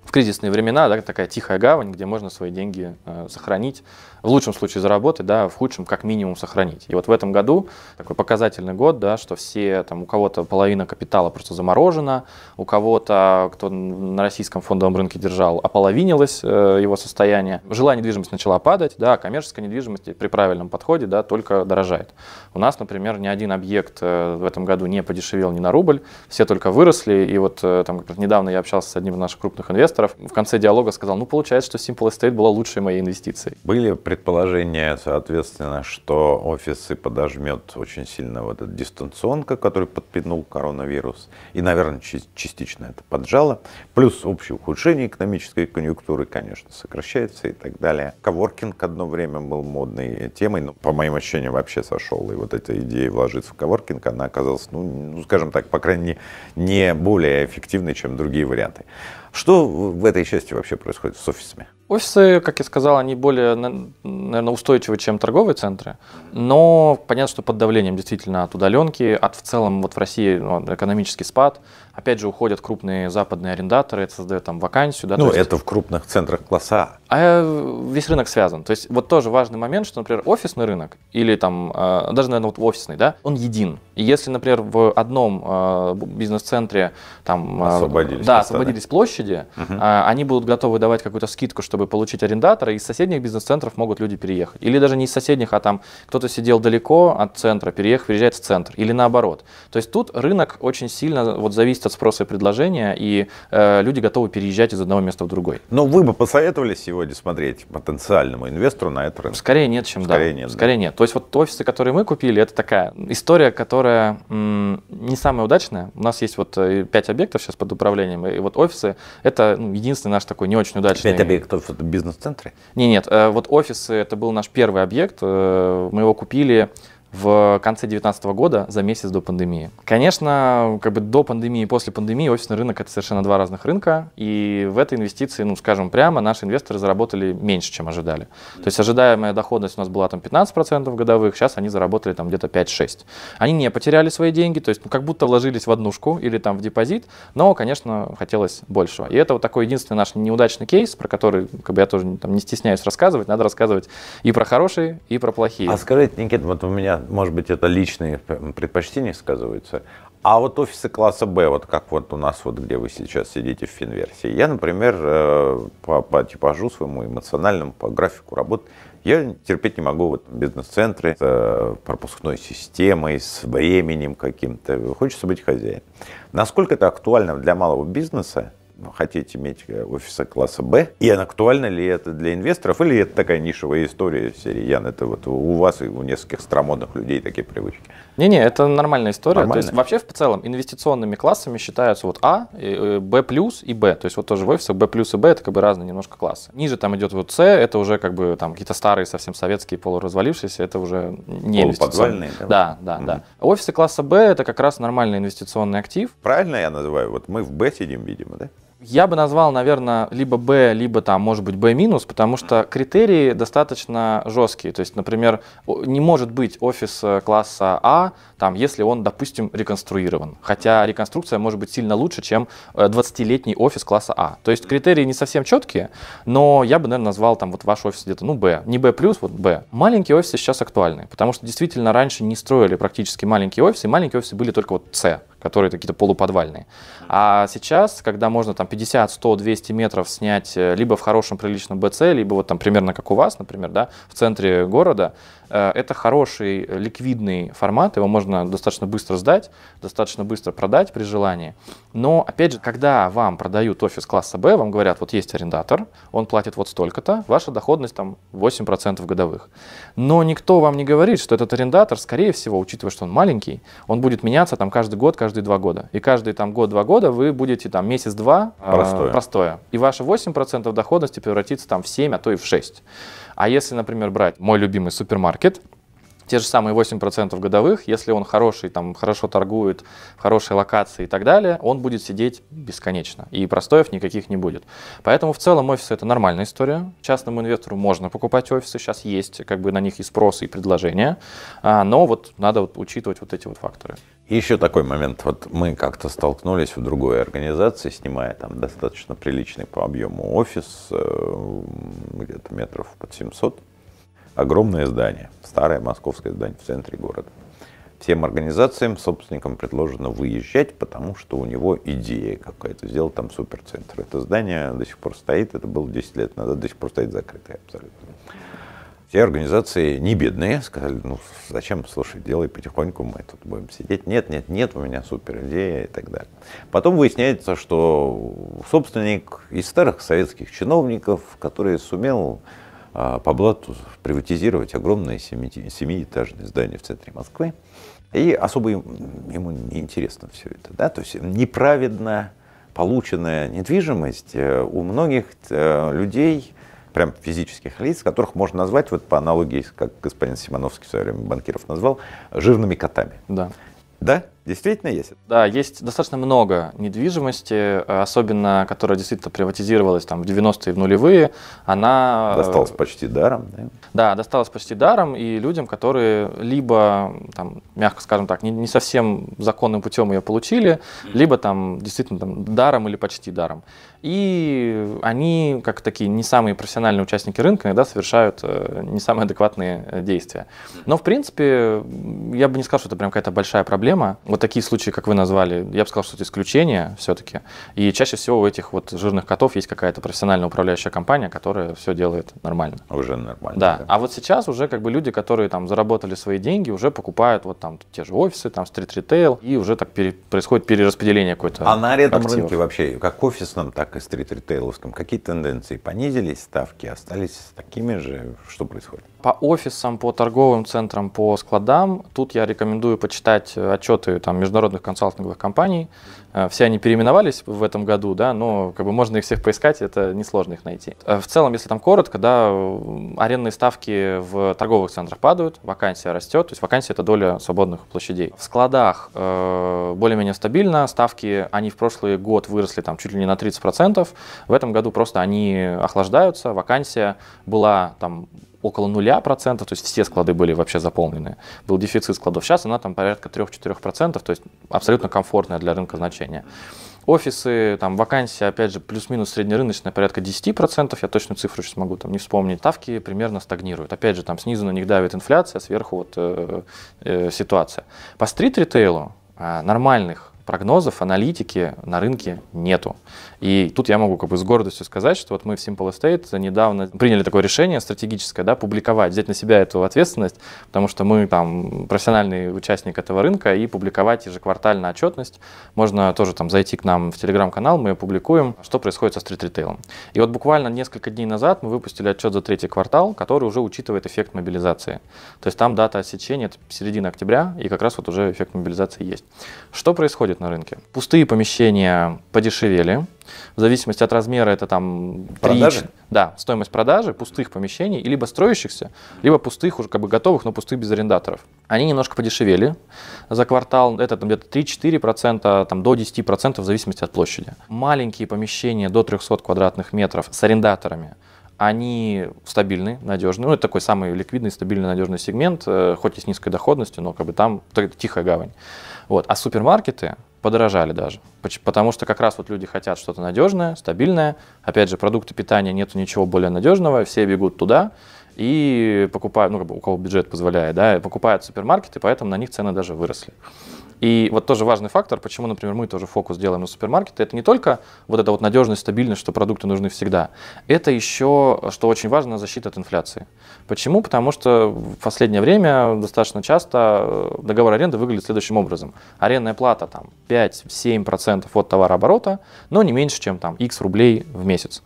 в кризисные времена да, такая тихая гавань, где можно свои деньги э, сохранить, в лучшем случае заработать, да, в худшем как минимум сохранить. И вот в этом году такой показательный год, да, что все, там, у кого-то половина капитала просто заморожена, у кого-то, кто на российском фондовом рынке держал, ополовинилось э, его состояние. Жилая недвижимость начала падать, да, а коммерческая недвижимость при правильном подходе, да, только дорожает. У нас, например, ни один объект э, в этом году не подешевел ни на рубль, все только выросли, и вот э, там, недавно я общался с одним из наших крупных инвесторов, в конце диалога сказал, ну, получается, что Simple Estate была лучшей моей инвестицией. Были предположение, соответственно, что офисы подожмет очень сильно вот эта дистанционка, которую подпинул коронавирус, и, наверное, частично это поджало. Плюс общее ухудшение экономической конъюнктуры, конечно, сокращается и так далее. Коворкинг одно время был модной темой, но, по моим ощущениям, вообще сошел. И вот эта идея вложиться в коворкинг, она оказалась, ну, ну скажем так, по крайней мере, не более эффективной, чем другие варианты. Что в этой части вообще происходит с офисами? Офисы, как я сказал, они более, наверное, устойчивы, чем торговые центры, но понятно, что под давлением действительно от удаленки, от в целом вот в России ну, экономический спад – Опять же, уходят крупные западные арендаторы, это создает там вакансию. Да, ну, есть... это в крупных центрах класса А. а э, весь рынок связан. То есть вот тоже важный момент, что, например, офисный рынок или там, э, даже, наверное, вот офисный, да, он един. И если, например, в одном э, бизнес-центре там... Освободились. Да, освободились площади, угу. они будут готовы давать какую-то скидку, чтобы получить арендатора, и из соседних бизнес-центров могут люди переехать. Или даже не из соседних, а там кто-то сидел далеко от центра, переехал, переезжает в центр. Или наоборот. То есть тут рынок очень сильно вот зависит зависит от спроса и предложения, и э, люди готовы переезжать из одного места в другой. Но вы бы посоветовали сегодня смотреть потенциальному инвестору на этот рынок? Скорее нет, чем Скорее да. Нет, Скорее да. нет. То есть вот офисы, которые мы купили, это такая история, которая м, не самая удачная. У нас есть вот э, пять объектов сейчас под управлением, и вот офисы — это ну, единственный наш такой не очень удачный. Пять объектов — это бизнес-центры? Не, нет. Э, вот офисы — это был наш первый объект. Э, мы его купили в конце 2019 года, за месяц до пандемии. Конечно, как бы до пандемии и после пандемии офисный рынок — это совершенно два разных рынка, и в этой инвестиции, ну, скажем прямо, наши инвесторы заработали меньше, чем ожидали. То есть ожидаемая доходность у нас была там 15% годовых, сейчас они заработали там где-то 5-6. Они не потеряли свои деньги, то есть ну, как будто вложились в однушку или там в депозит, но, конечно, хотелось большего. И это вот такой единственный наш неудачный кейс, про который как бы, я тоже там, не стесняюсь рассказывать, надо рассказывать и про хорошие, и про плохие. А скажите, Никита, вот у меня может быть, это личные предпочтения сказываются. А вот офисы класса Б, вот как вот у нас, вот где вы сейчас сидите в Финверсии, я, например, э, по, по типажу своему эмоциональному, по графику работы, я терпеть не могу вот бизнес-центры с э, пропускной системой, с временем каким-то. Хочется быть хозяином. Насколько это актуально для малого бизнеса, ну, хотеть иметь э, офиса класса Б, и актуально ли это для инвесторов, или это такая нишевая история в серии Ян, это вот у вас и у нескольких стромодных людей такие привычки? Не-не, это нормальная история. Нормально? То есть вообще в целом инвестиционными классами считаются вот А, э, э, Б плюс и Б. То есть вот тоже в офисах Б плюс и Б это как бы разные немножко классы. Ниже там идет вот С, это уже как бы там какие-то старые совсем советские полуразвалившиеся, это уже не инвестиционные. Да, да, да. Угу. да. Офисы класса Б это как раз нормальный инвестиционный актив. Правильно я называю? Вот мы в Б сидим, видимо, да? Я бы назвал, наверное, либо B, либо там, может быть, B минус, потому что критерии достаточно жесткие. То есть, например, не может быть офис класса А, там, если он, допустим, реконструирован. Хотя реконструкция может быть сильно лучше, чем 20-летний э, офис класса А. То есть критерии не совсем четкие, но я бы, наверное, назвал там вот ваш офис где-то, ну, B. Не B+, вот B. Маленькие офисы сейчас актуальны, потому что действительно раньше не строили практически маленькие офисы, маленькие офисы были только вот C которые какие-то полуподвальные. А сейчас, когда можно там 50, 100, 200 метров снять э, либо в хорошем приличном БЦ, либо вот там примерно как у вас, например, да, в центре города, Э, это хороший э, ликвидный формат, его можно достаточно быстро сдать, достаточно быстро продать при желании. Но, опять же, когда вам продают офис класса Б, вам говорят, вот есть арендатор, он платит вот столько-то, ваша доходность там 8% годовых. Но никто вам не говорит, что этот арендатор, скорее всего, учитывая, что он маленький, он будет меняться там каждый год, каждые два года. И каждый там год-два года вы будете там месяц-два э, простое. Э, простое. И ваша 8% доходности превратится там в 7, а то и в 6. А если, например, брать мой любимый супермаркет, те же самые 8% годовых, если он хороший, там, хорошо торгует, в хорошей локации и так далее, он будет сидеть бесконечно, и простоев никаких не будет. Поэтому в целом офисы это нормальная история. Частному инвестору можно покупать офисы, сейчас есть как бы на них и спрос, и предложение, а, но вот надо вот учитывать вот эти вот факторы. Еще такой момент. Вот мы как-то столкнулись в другой организации, снимая там достаточно приличный по объему офис, э, где-то метров под 700, Огромное здание, старое московское здание в центре города. Всем организациям, собственникам предложено выезжать, потому что у него идея какая-то, сделать там суперцентр. Это здание до сих пор стоит, это было 10 лет назад, до сих пор стоит закрытое абсолютно. Все организации не бедные, сказали, ну зачем, слушай, делай потихоньку, мы тут будем сидеть. Нет, нет, нет, у меня супер идея и так далее. Потом выясняется, что собственник из старых советских чиновников, который сумел а, по блату приватизировать огромное семиэтажное здание в центре Москвы. И особо ему не интересно все это. Да? То есть неправедно полученная недвижимость э, у многих э, людей, прям физических лиц, которых можно назвать, вот по аналогии, как господин Симоновский в свое время банкиров назвал, жирными котами. Да. Да? Действительно есть? Да, есть достаточно много недвижимости, э, особенно которая действительно приватизировалась там, в 90-е и в нулевые. Она... Э, досталась почти даром, да? Да, досталась почти даром и людям, которые либо, там, мягко скажем так, не, не совсем законным путем ее получили, либо там действительно там, даром или почти даром. И они, как такие не самые профессиональные участники рынка, иногда совершают э, не самые адекватные действия. Но, в принципе, я бы не сказал, что это прям какая-то большая проблема вот такие случаи, как вы назвали, я бы сказал, что это исключение все-таки. И чаще всего у этих вот жирных котов есть какая-то профессиональная управляющая компания, которая все делает нормально. А уже нормально. Да. да. А вот сейчас уже как бы люди, которые там заработали свои деньги, уже покупают вот там те же офисы, там стрит-ритейл, и уже так пере... происходит перераспределение какое-то. А на этом активов. рынке вообще, как офисном, так и стрит-ритейловском, какие тенденции? Понизились ставки, остались такими же? Что происходит? По офисам, по торговым центрам, по складам, тут я рекомендую почитать э, отчеты там, международных консалтинговых компаний. Э, все они переименовались в этом году, да, но как бы можно их всех поискать, это несложно их найти. Э, в целом, если там коротко, да, арендные ставки в торговых центрах падают, вакансия растет, то есть вакансия это доля свободных площадей. В складах э, более-менее стабильно, ставки, они в прошлый год выросли там чуть ли не на 30%, в этом году просто они охлаждаются, вакансия была там около нуля процентов, то есть все склады были вообще заполнены. Был дефицит складов. Сейчас она там порядка 3-4%, то есть абсолютно комфортное для рынка значение. Офисы, там вакансии, опять же, плюс-минус среднерыночная порядка 10%, я точную цифру сейчас могу там не вспомнить. Ставки примерно стагнируют. Опять же, там снизу на них давит инфляция, сверху вот э, э, ситуация. По стрит-ритейлу э, нормальных прогнозов, аналитики на рынке нету. И тут я могу как бы с гордостью сказать, что вот мы в Simple Estate недавно приняли такое решение стратегическое, да, публиковать, взять на себя эту ответственность, потому что мы там профессиональный участник этого рынка и публиковать ежеквартальную отчетность. Можно тоже там зайти к нам в телеграм-канал, мы ее публикуем, что происходит со стрит-ритейлом. И вот буквально несколько дней назад мы выпустили отчет за третий квартал, который уже учитывает эффект мобилизации. То есть там дата отсечения, это середина октября, и как раз вот уже эффект мобилизации есть. Что происходит? происходит на рынке. Пустые помещения подешевели. В зависимости от размера это там 3, продажи? Да, стоимость продажи пустых помещений, и либо строящихся, либо пустых, уже как бы готовых, но пустых без арендаторов. Они немножко подешевели за квартал, это там где-то 3-4%, там до 10% в зависимости от площади. Маленькие помещения до 300 квадратных метров с арендаторами они стабильны, надежны. Ну, это такой самый ликвидный, стабильный, надежный сегмент, э, хоть и с низкой доходностью, но как бы там тихая гавань. Вот. А супермаркеты подорожали даже, потому что как раз вот люди хотят что-то надежное, стабильное. Опять же, продукты питания, нету ничего более надежного, все бегут туда и покупают, ну, как бы у кого бюджет позволяет, да, покупают супермаркеты, поэтому на них цены даже выросли. И вот тоже важный фактор, почему, например, мы тоже фокус делаем на супермаркеты, это не только вот эта вот надежность, стабильность, что продукты нужны всегда, это еще, что очень важно, защита от инфляции. Почему? Потому что в последнее время достаточно часто э, договор аренды выглядит следующим образом. Арендная плата там 5-7% от товарооборота, но не меньше, чем там x рублей в месяц.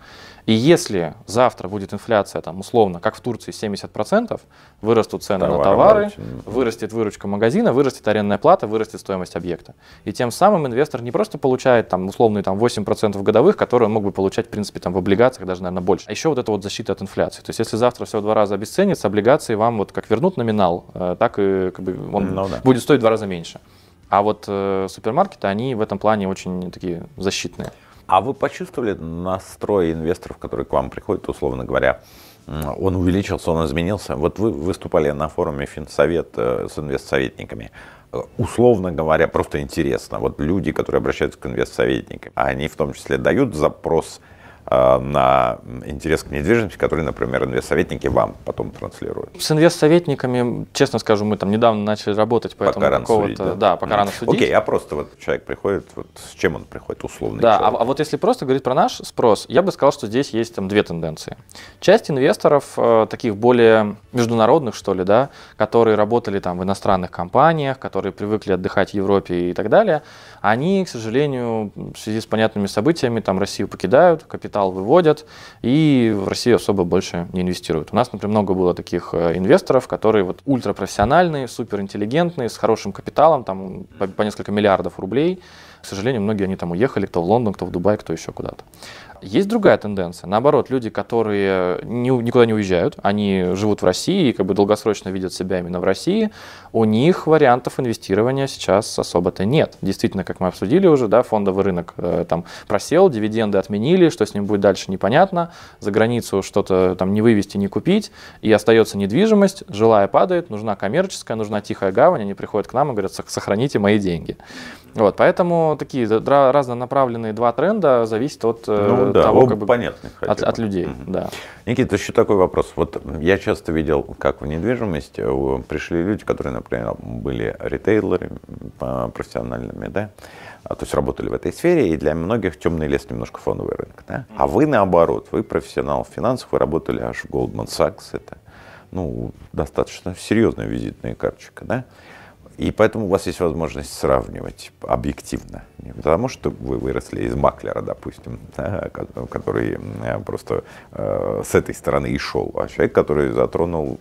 И если завтра будет инфляция, там, условно, как в Турции, 70%, вырастут цены Товар, на товары, очень... Ну, вырастет выручка магазина, вырастет арендная плата, вырастет стоимость объекта. И тем самым инвестор не просто получает там, условные там, 8% годовых, которые он мог бы получать, в принципе, там, в облигациях, даже, наверное, больше. А еще вот это вот защита от инфляции. То есть если завтра все в два раза обесценится, облигации вам вот как вернут номинал, э, так и как бы, он ну, да. будет стоить в два раза меньше. А вот э, супермаркеты, они в этом плане очень такие защитные. А вы почувствовали настрой инвесторов, которые к вам приходят, условно говоря, он увеличился, он изменился. Вот вы выступали на форуме Финсовет э, с инвестсоветниками. Э, условно говоря, просто интересно, вот люди, которые обращаются к инвестсоветникам, они в том числе дают запрос Э, на интерес к недвижимости, который, например, инвестсоветники вам потом транслируют? С инвестсоветниками, честно скажу, мы там недавно начали работать, поэтому пока какого Судить, да? да, пока mm. рано судить. Окей, okay, а просто вот человек приходит, вот с чем он приходит условно? Да, человек? а, а вот если просто говорить про наш спрос, я бы сказал, что здесь есть там две тенденции. Часть инвесторов, э, таких более международных, что ли, да, которые работали там в иностранных компаниях, которые привыкли отдыхать в Европе и так далее, они, к сожалению, в связи с понятными событиями, там Россию покидают, капитал выводят, и в Россию особо больше не инвестируют. У нас, например, много было таких э, инвесторов, которые вот ультрапрофессиональные, суперинтеллигентные, с хорошим капиталом, там по, по несколько миллиардов рублей. К сожалению, многие они там уехали, кто в Лондон, кто в Дубай, кто еще куда-то. Есть другая тенденция. Наоборот, люди, которые э, не, никуда не уезжают, они живут в России и как бы долгосрочно видят себя именно в России, у них вариантов инвестирования сейчас особо-то нет. Действительно, как мы обсудили уже, да, фондовый рынок э, там просел, дивиденды отменили, что с ним будет дальше непонятно, за границу что-то там не вывести, не купить, и остается недвижимость, жилая падает, нужна коммерческая, нужна тихая гавань, они приходят к нам и говорят, сохраните мои деньги. Вот, поэтому такие разнонаправленные два тренда зависят от... Э, ну, ну да, того, как бы, понятны, от, от людей. Угу. Да. Никита, еще такой вопрос. Вот я часто видел, как в недвижимость э, пришли люди, которые, например, были ритейлерами э, профессиональными, да, а, то есть работали в этой сфере, и для многих темный лес немножко фоновый рынок. Да? А вы наоборот, вы профессионал в финансах, вы работали аж в Goldman Sachs, это ну, достаточно серьезная визитная карточка. Да? И поэтому у вас есть возможность сравнивать объективно. Не потому, что вы выросли из маклера, допустим, да, который э, просто э, с этой стороны и шел, а человек, который затронул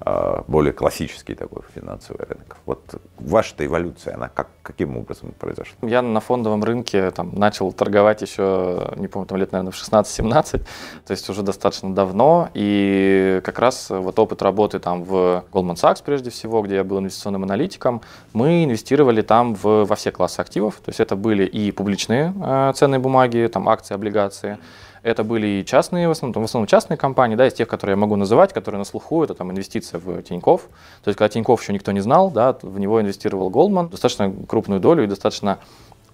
а, более классический такой финансовый рынок. Вот ваша-то эволюция, она как, каким образом произошла? Я на фондовом рынке там, начал торговать еще, не помню, там лет, наверное, в 16-17, то есть уже достаточно давно, и как раз вот опыт работы там в Goldman Sachs прежде всего, где я был инвестиционным аналитиком, мы инвестировали там в, во все классы активов, то есть это были и публичные э, ценные бумаги, там акции, облигации, это были и частные, в основном, в основном частные компании, да, из тех, которые я могу называть, которые на слуху, это там инвестиция в Тиньков. То есть, когда Тиньков еще никто не знал, да, в него инвестировал Goldman, достаточно крупную долю и достаточно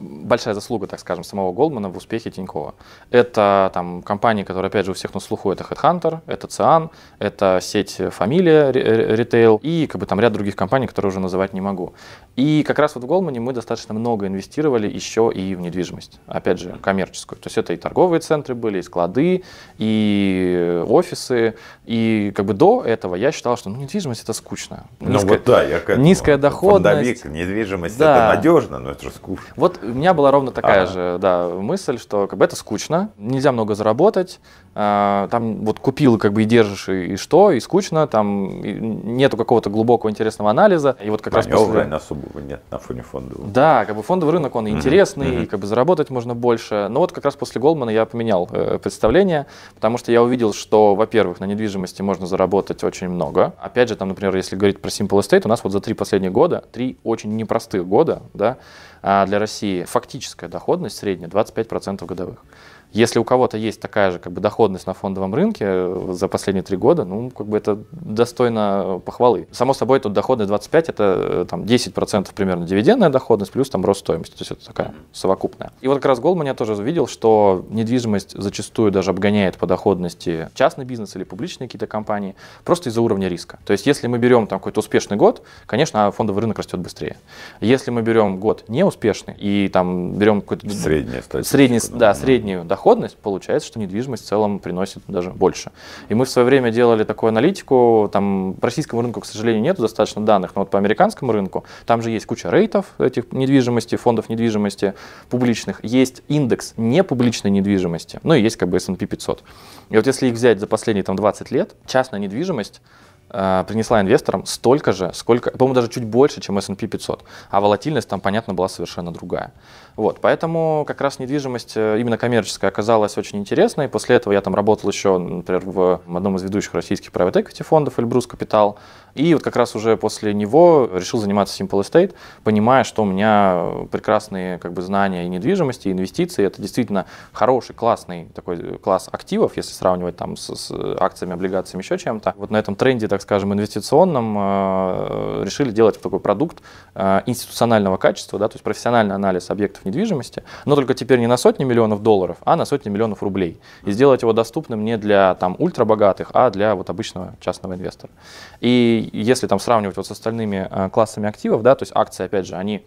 большая заслуга, так скажем, самого Голдмана в успехе Тинькова. Это там компании, которые, опять же, у всех на слуху, это HeadHunter, это Циан, это сеть Фамилия ритейл и как бы там ряд других компаний, которые уже называть не могу. И как раз вот в Голдмане мы достаточно много инвестировали еще и в недвижимость, опять же, коммерческую. То есть это и торговые центры были, и склады, и офисы, и как бы до этого я считал, что ну, недвижимость это скучно. Ну низкая, вот да, я к этому. Низкая доходность. Фондовик, недвижимость да. это надежно, но это же скучно. Вот э, у меня была ровно такая ага. же да, мысль, что как бы это скучно, нельзя много заработать, э, там вот купил как бы и держишь и, и что, и скучно, там и нету какого-то глубокого интересного анализа. И вот как Маневра раз после... особого нет на фоне фондового. Да, как бы фондовый рынок, он интересный, mm-hmm. и как бы заработать можно больше. Но вот как раз после Голдмана я поменял э, представление, потому что я увидел, что, во-первых, на недвижимости можно заработать очень много. Опять же, там, например, если говорить про Simple Estate, у нас вот за три последних года, три очень непростых года, да, а для России фактическая доходность средняя 25% годовых. Если у кого-то есть такая же как бы, доходность на фондовом рынке э, за последние три года, ну, как бы это достойно похвалы. Само собой, тут доходность 25 – это э, там, 10% примерно дивидендная доходность плюс там рост стоимости, то есть это такая совокупная. И вот как раз Голман я тоже увидел, что недвижимость зачастую даже обгоняет по доходности частный бизнес или публичные какие-то компании просто из-за уровня риска. То есть если мы берем там какой-то успешный год, конечно, а, фондовый рынок растет быстрее. Если мы берем год неуспешный и там берем какой-то средний, да, да, среднюю доходность, доходность, получается, что недвижимость в целом приносит даже больше. И мы в свое время делали такую аналитику, там по российскому рынку, к сожалению, нету достаточно данных, но вот по американскому рынку, там же есть куча рейтов этих недвижимости, фондов недвижимости публичных, есть индекс непубличной недвижимости, ну и есть как бы S&P 500. И вот если их взять за последние там 20 лет, частная недвижимость э, принесла инвесторам столько же, сколько, по-моему, даже чуть больше, чем S&P 500. А волатильность там, понятно, была совершенно другая. Вот, поэтому как раз недвижимость э, именно коммерческая оказалась очень интересной. После этого я там работал еще, например, в одном из ведущих российских private equity фондов Эльбрус Капитал. И вот как раз уже после него решил заниматься Simple Estate, понимая, что у меня прекрасные как бы, знания и недвижимости, и инвестиции. Это действительно хороший, классный такой э, класс активов, если сравнивать там с, с акциями, облигациями, еще чем-то. Вот на этом тренде, так скажем, инвестиционном э, решили делать такой продукт э, институционального качества, да, то есть профессиональный анализ объектов объектов недвижимости, но только теперь не на сотни миллионов долларов, а на сотни миллионов рублей. И сделать его доступным не для там ультрабогатых, а для вот обычного частного инвестора. И если там сравнивать вот с остальными э, классами активов, да, то есть акции, опять же, они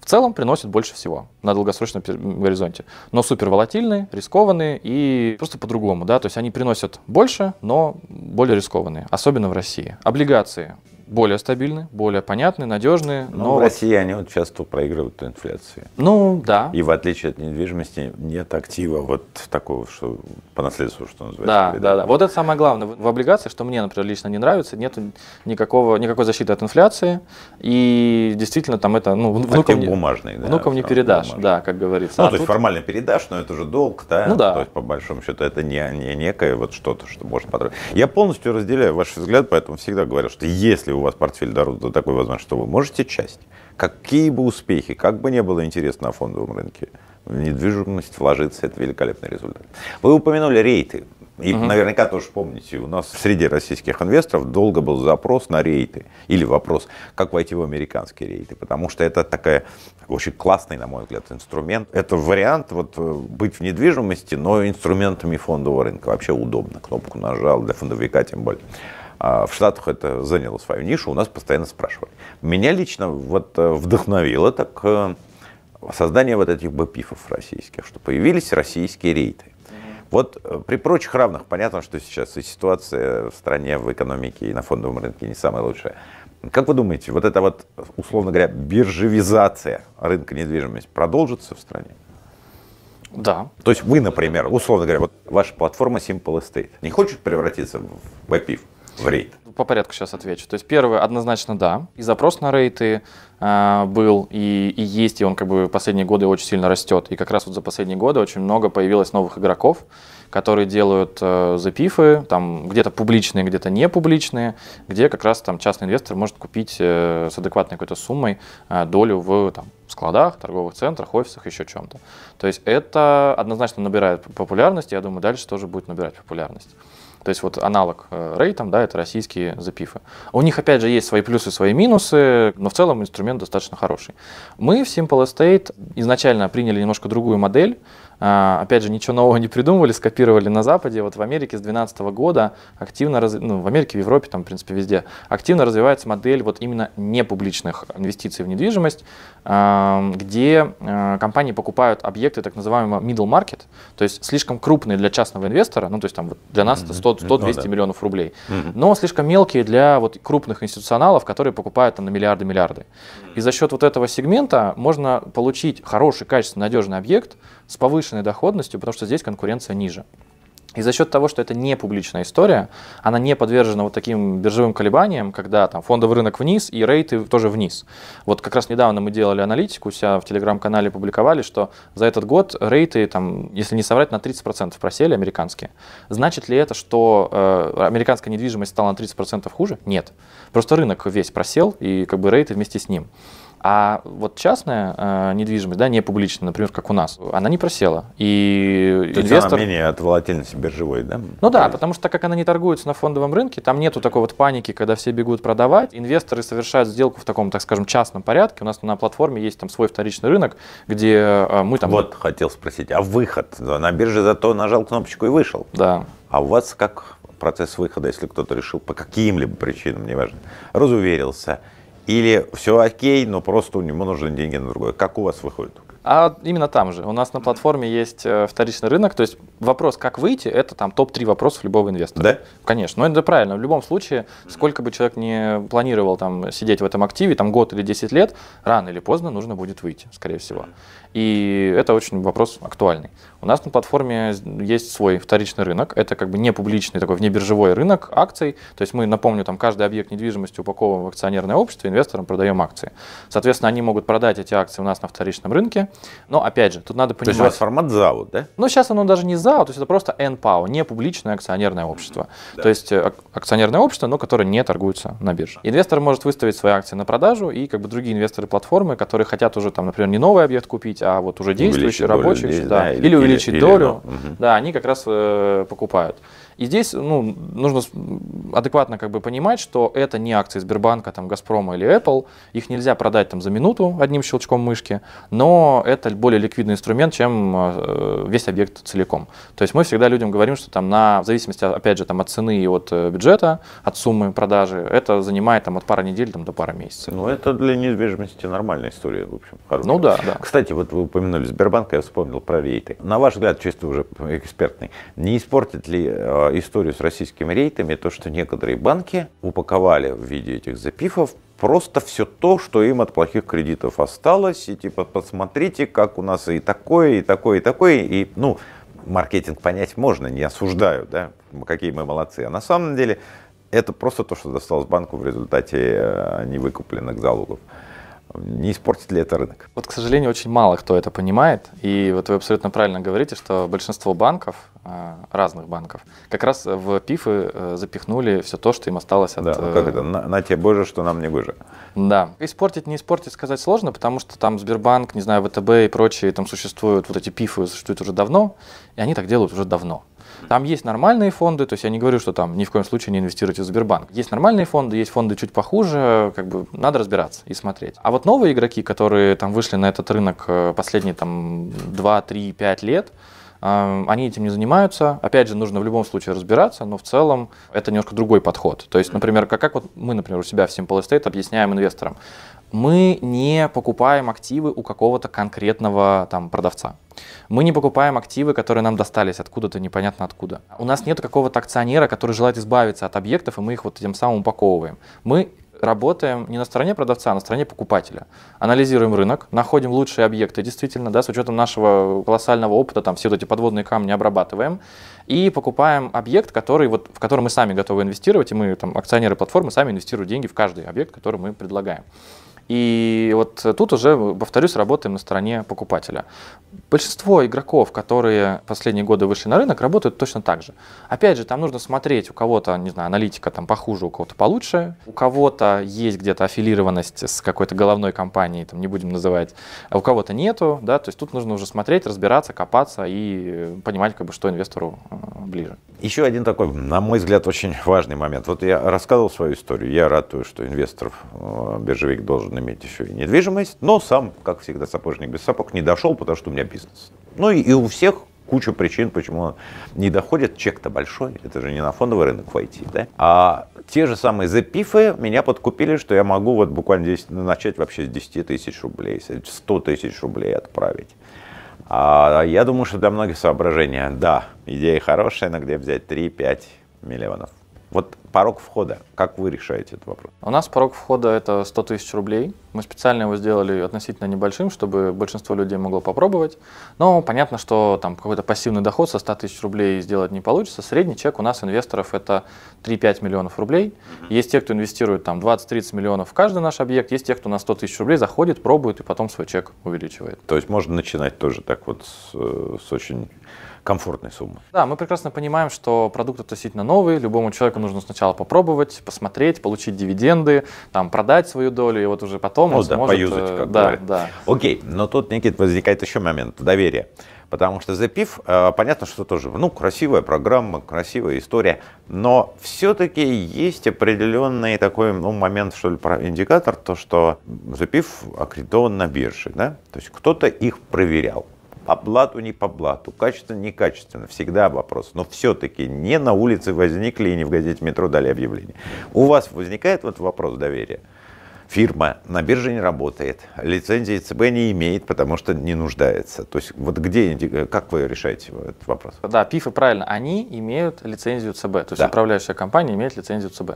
в целом приносят больше всего на долгосрочном горизонте. Но супер волатильные, рискованные и просто по-другому. Да? То есть они приносят больше, но более рискованные, особенно в России. Облигации более стабильные, более понятные, надежные. Ну, но, но россияне вот часто проигрывают инфляции. Ну, да. И в отличие от недвижимости нет актива вот такого, что по наследству, что называется. Да, да, да. Вот это самое главное. В облигациях, что мне, например, лично не нравится, нет никакого, никакой защиты от инфляции. И действительно там это, ну, внукам, Актив не, бумажный, да, внукам не передашь, бумажный. да, как говорится. Ну, а то тут... есть формально передашь, но это же долг, да? Ну, да. То есть по большому счету это не, не некое вот что-то, что можно потратить. Я полностью разделяю ваш взгляд, поэтому всегда говорю, что если у вас портфель дорос до такой возможности, что вы можете часть, какие бы успехи, как бы не было интересно на фондовом рынке, в недвижимость вложиться – это великолепный результат. Вы упомянули рейты. И угу. наверняка тоже помните, у нас среди российских инвесторов долго был запрос на рейты или вопрос, как войти в американские рейты, потому что это такая очень классный, на мой взгляд, инструмент. Это вариант вот, э, быть в недвижимости, но инструментами фондового рынка. Вообще удобно, кнопку нажал, для фондовика тем более. А в Штатах это заняло свою нишу, у нас постоянно спрашивали. Меня лично вот э, вдохновило так э, создание вот этих БПИФов российских, что появились российские рейты. Вот э, при прочих равных, понятно, что сейчас и ситуация в стране, в экономике и на фондовом рынке не самая лучшая. Как вы думаете, вот эта вот, условно говоря, биржевизация рынка недвижимости продолжится в стране? Да. То есть вы, например, условно говоря, вот ваша платформа Simple Estate не хочет превратиться в BAPIF? в рейд? По порядку сейчас отвечу. То есть первое, однозначно да. И запрос на рейты э, был, и, и есть, и он как бы последние годы очень сильно растет. И как раз вот за последние годы очень много появилось новых игроков, которые делают э, запифы, там где-то публичные, где-то не публичные, где как раз там частный инвестор может купить э, с адекватной какой-то суммой э, долю в там, складах, торговых центрах, офисах, еще чем-то. То есть это однозначно набирает популярность, и я думаю, дальше тоже будет набирать популярность. То есть вот аналог э, Рейтам, да, это российские запифы. У них, опять же, есть свои плюсы, свои минусы, но в целом инструмент достаточно хороший. Мы в Simple Estate изначально приняли немножко другую модель, а, опять же, ничего нового не придумывали, скопировали на Западе. Вот в Америке с 2012 года активно, раз... ну, в Америке, в Европе, там, в принципе, везде, активно развивается модель вот именно непубличных инвестиций в недвижимость, а, где а, компании покупают объекты так называемого middle market, то есть слишком крупные для частного инвестора, ну, то есть там для нас это 100-200 ну миллионов рублей, но слишком мелкие для вот крупных институционалов, которые покупают там на миллиарды-миллиарды. И за счет вот этого сегмента можно получить хороший, качественный, надежный объект с повышенной доходностью, потому что здесь конкуренция ниже. И за счет того, что это не публичная история, она не подвержена вот таким биржевым колебаниям, когда там фондовый рынок вниз и рейты тоже вниз. Вот как раз недавно мы делали аналитику, у себя в телеграм-канале публиковали, что за этот год рейты, там, если не соврать, на 30% просели американские. Значит ли это, что э, американская недвижимость стала на 30% хуже? Нет. Просто рынок весь просел, и как бы рейты вместе с ним. А вот частная э, недвижимость, да, не публичная, например, как у нас, она не просела. И То инвестор... она менее от волатильности биржевой, да? Ну да, потому что так как она не торгуется на фондовом рынке, там нету такой вот паники, когда все бегут продавать. Инвесторы совершают сделку в таком, так скажем, частном порядке. У нас на платформе есть там свой вторичный рынок, где э, мы там... Вот хотел спросить, а выход? На бирже зато нажал кнопочку и вышел. Да. А у вас как процесс выхода, если кто-то решил по каким-либо причинам, неважно, разуверился, или все окей, но просто у него нужны деньги на другое. Как у вас выходит? А именно там же. У нас на платформе есть э, вторичный рынок. То есть вопрос, как выйти, это там топ-3 вопросов любого инвестора. Да? Конечно. Но ну, это правильно. В любом случае, сколько бы человек не планировал там сидеть в этом активе, там год или 10 лет, рано или поздно нужно будет выйти, скорее всего. И это очень вопрос актуальный. У нас на платформе есть свой вторичный рынок. Это как бы не публичный такой внебиржевой рынок акций. То есть мы, напомню, там каждый объект недвижимости упаковываем в акционерное общество, инвесторам продаем акции. Соответственно, они могут продать эти акции у нас на вторичном рынке. Но опять же, тут надо понимать... То есть у вас формат ЗАО, да? Ну, сейчас оно даже не ЗАО, то есть это просто НПАО, не публичное акционерное общество. Да. То есть э, акционерное общество, но которое не торгуется на бирже. Инвестор может выставить свои акции на продажу, и как бы другие инвесторы платформы, которые хотят уже, там, например, не новый объект купить, а вот уже действующий, рабочий, да, или, или увеличить или, долю, угу. да, они как раз э, покупают. И здесь ну, нужно адекватно как бы понимать, что это не акции Сбербанка, там, Газпрома или Apple. Их нельзя продать там, за минуту одним щелчком мышки, но это более ликвидный инструмент, чем а, э, весь объект целиком. То есть мы всегда людям говорим, что там, на, в зависимости опять же, там, от цены и от э, бюджета, от суммы продажи, это занимает там, от пары недель там, до пары месяцев. Ну, это для недвижимости нормальная история, в общем, хорошая. Ну да, да. Кстати, вот вы упомянули Сбербанк, я вспомнил про рейты. На ваш взгляд, чисто уже экспертный, не испортит ли а, историю с российскими рейтами, то, что некоторые банки упаковали в виде этих запифов просто все то, что им от плохих кредитов осталось, и типа посмотрите, как у нас и такое, и такое, и такое, и ну, маркетинг понять можно, не осуждаю, да, какие мы молодцы, а на самом деле это просто то, что досталось банку в результате э, невыкупленных залогов не испортит ли это рынок. Вот, к сожалению, очень мало кто это понимает. И вот вы абсолютно правильно говорите, что большинство банков, а, разных банков, как раз в пифы э, запихнули все то, что им осталось от... Да, ну как э, это, на, на тебе боже, что нам не боже. Да. Испортить, не испортить сказать сложно, потому что там Сбербанк, не знаю, ВТБ и прочие там существуют, вот эти пифы существуют уже давно, и они так делают уже давно. Там есть нормальные фонды, то есть я не говорю, что там ни в коем случае не инвестируйте в Сбербанк. Есть нормальные фонды, есть фонды чуть похуже, как бы надо разбираться и смотреть. А вот новые игроки, которые там вышли на этот рынок э, последние там 2, 3, 5 лет, э, они этим не занимаются. Опять же, нужно в любом случае разбираться, но в целом это немножко другой подход. То есть, например, как, как вот мы, например, у себя в Simple Estate объясняем инвесторам мы не покупаем активы у какого-то конкретного там продавца. Мы не покупаем активы, которые нам достались откуда-то, непонятно откуда. У нас нет какого-то акционера, который желает избавиться от объектов, и мы их вот тем самым упаковываем. Мы работаем не на стороне продавца, а на стороне покупателя. Анализируем рынок, находим лучшие объекты, действительно, да, с учетом нашего колоссального опыта, там все вот эти подводные камни обрабатываем, и покупаем объект, который, вот, в который мы сами готовы инвестировать, и мы, там, акционеры платформы, сами инвестируют деньги в каждый объект, который мы предлагаем. И вот тут уже, повторюсь, работаем на стороне покупателя. Большинство игроков, которые последние годы вышли на рынок, работают точно так же. Опять же, там нужно смотреть, у кого-то, не знаю, аналитика там похуже, у кого-то получше, у кого-то есть где-то аффилированность с какой-то головной компанией, там не будем называть, а у кого-то нету, да, то есть тут нужно уже смотреть, разбираться, копаться и понимать, как бы, что инвестору э, ближе. Еще один такой, на мой взгляд, очень важный момент. Вот я рассказывал свою историю, я ратую, что инвестор, э, биржевик должен можно иметь еще и недвижимость, но сам, как всегда, сапожник без сапог не дошел, потому что у меня бизнес. Ну и, и у всех куча причин, почему он не доходит. Чек-то большой, это же не на фондовый рынок войти, да? А те же самые запифы меня подкупили, что я могу вот буквально 10, начать вообще с 10 тысяч рублей, 100 тысяч рублей отправить. А я думаю, что для многих соображения, да, идея хорошая, но где взять 3-5 миллионов? Вот порог входа, как вы решаете этот вопрос? У нас порог входа это 100 тысяч рублей. Мы специально его сделали относительно небольшим, чтобы большинство людей могло попробовать. Но понятно, что там какой-то пассивный доход со 100 тысяч рублей сделать не получится. Средний чек у нас инвесторов это 3-5 миллионов рублей. Есть те, кто инвестирует там 20-30 миллионов в каждый наш объект, есть те, кто на 100 тысяч рублей заходит, пробует и потом свой чек увеличивает. То есть можно начинать тоже так вот с, э, с очень комфортной суммы. Да, мы прекрасно понимаем, что продукт относительно новый, любому человеку нужно сначала попробовать, посмотреть, получить дивиденды, там, продать свою долю, и вот уже потом ну, он да, сможет... Поюзать, э, как да, говорят. да. Окей, но тут, Никит, возникает еще момент доверия. Потому что запив, э, понятно, что тоже, ну, красивая программа, красивая история, но все-таки есть определенный такой, ну, момент, что ли, про индикатор, то, что запив аккредитован на бирже, да, то есть кто-то их проверял. По блату, не по блату, качественно, некачественно, всегда вопрос. Но все-таки не на улице возникли и не в газете метро дали объявление. У вас возникает вот вопрос доверия? Фирма на бирже не работает, лицензии ЦБ не имеет, потому что не нуждается. То есть вот где, как вы решаете этот вопрос? Да, ПИФы правильно, они имеют лицензию ЦБ, то есть да. управляющая компания имеет лицензию ЦБ.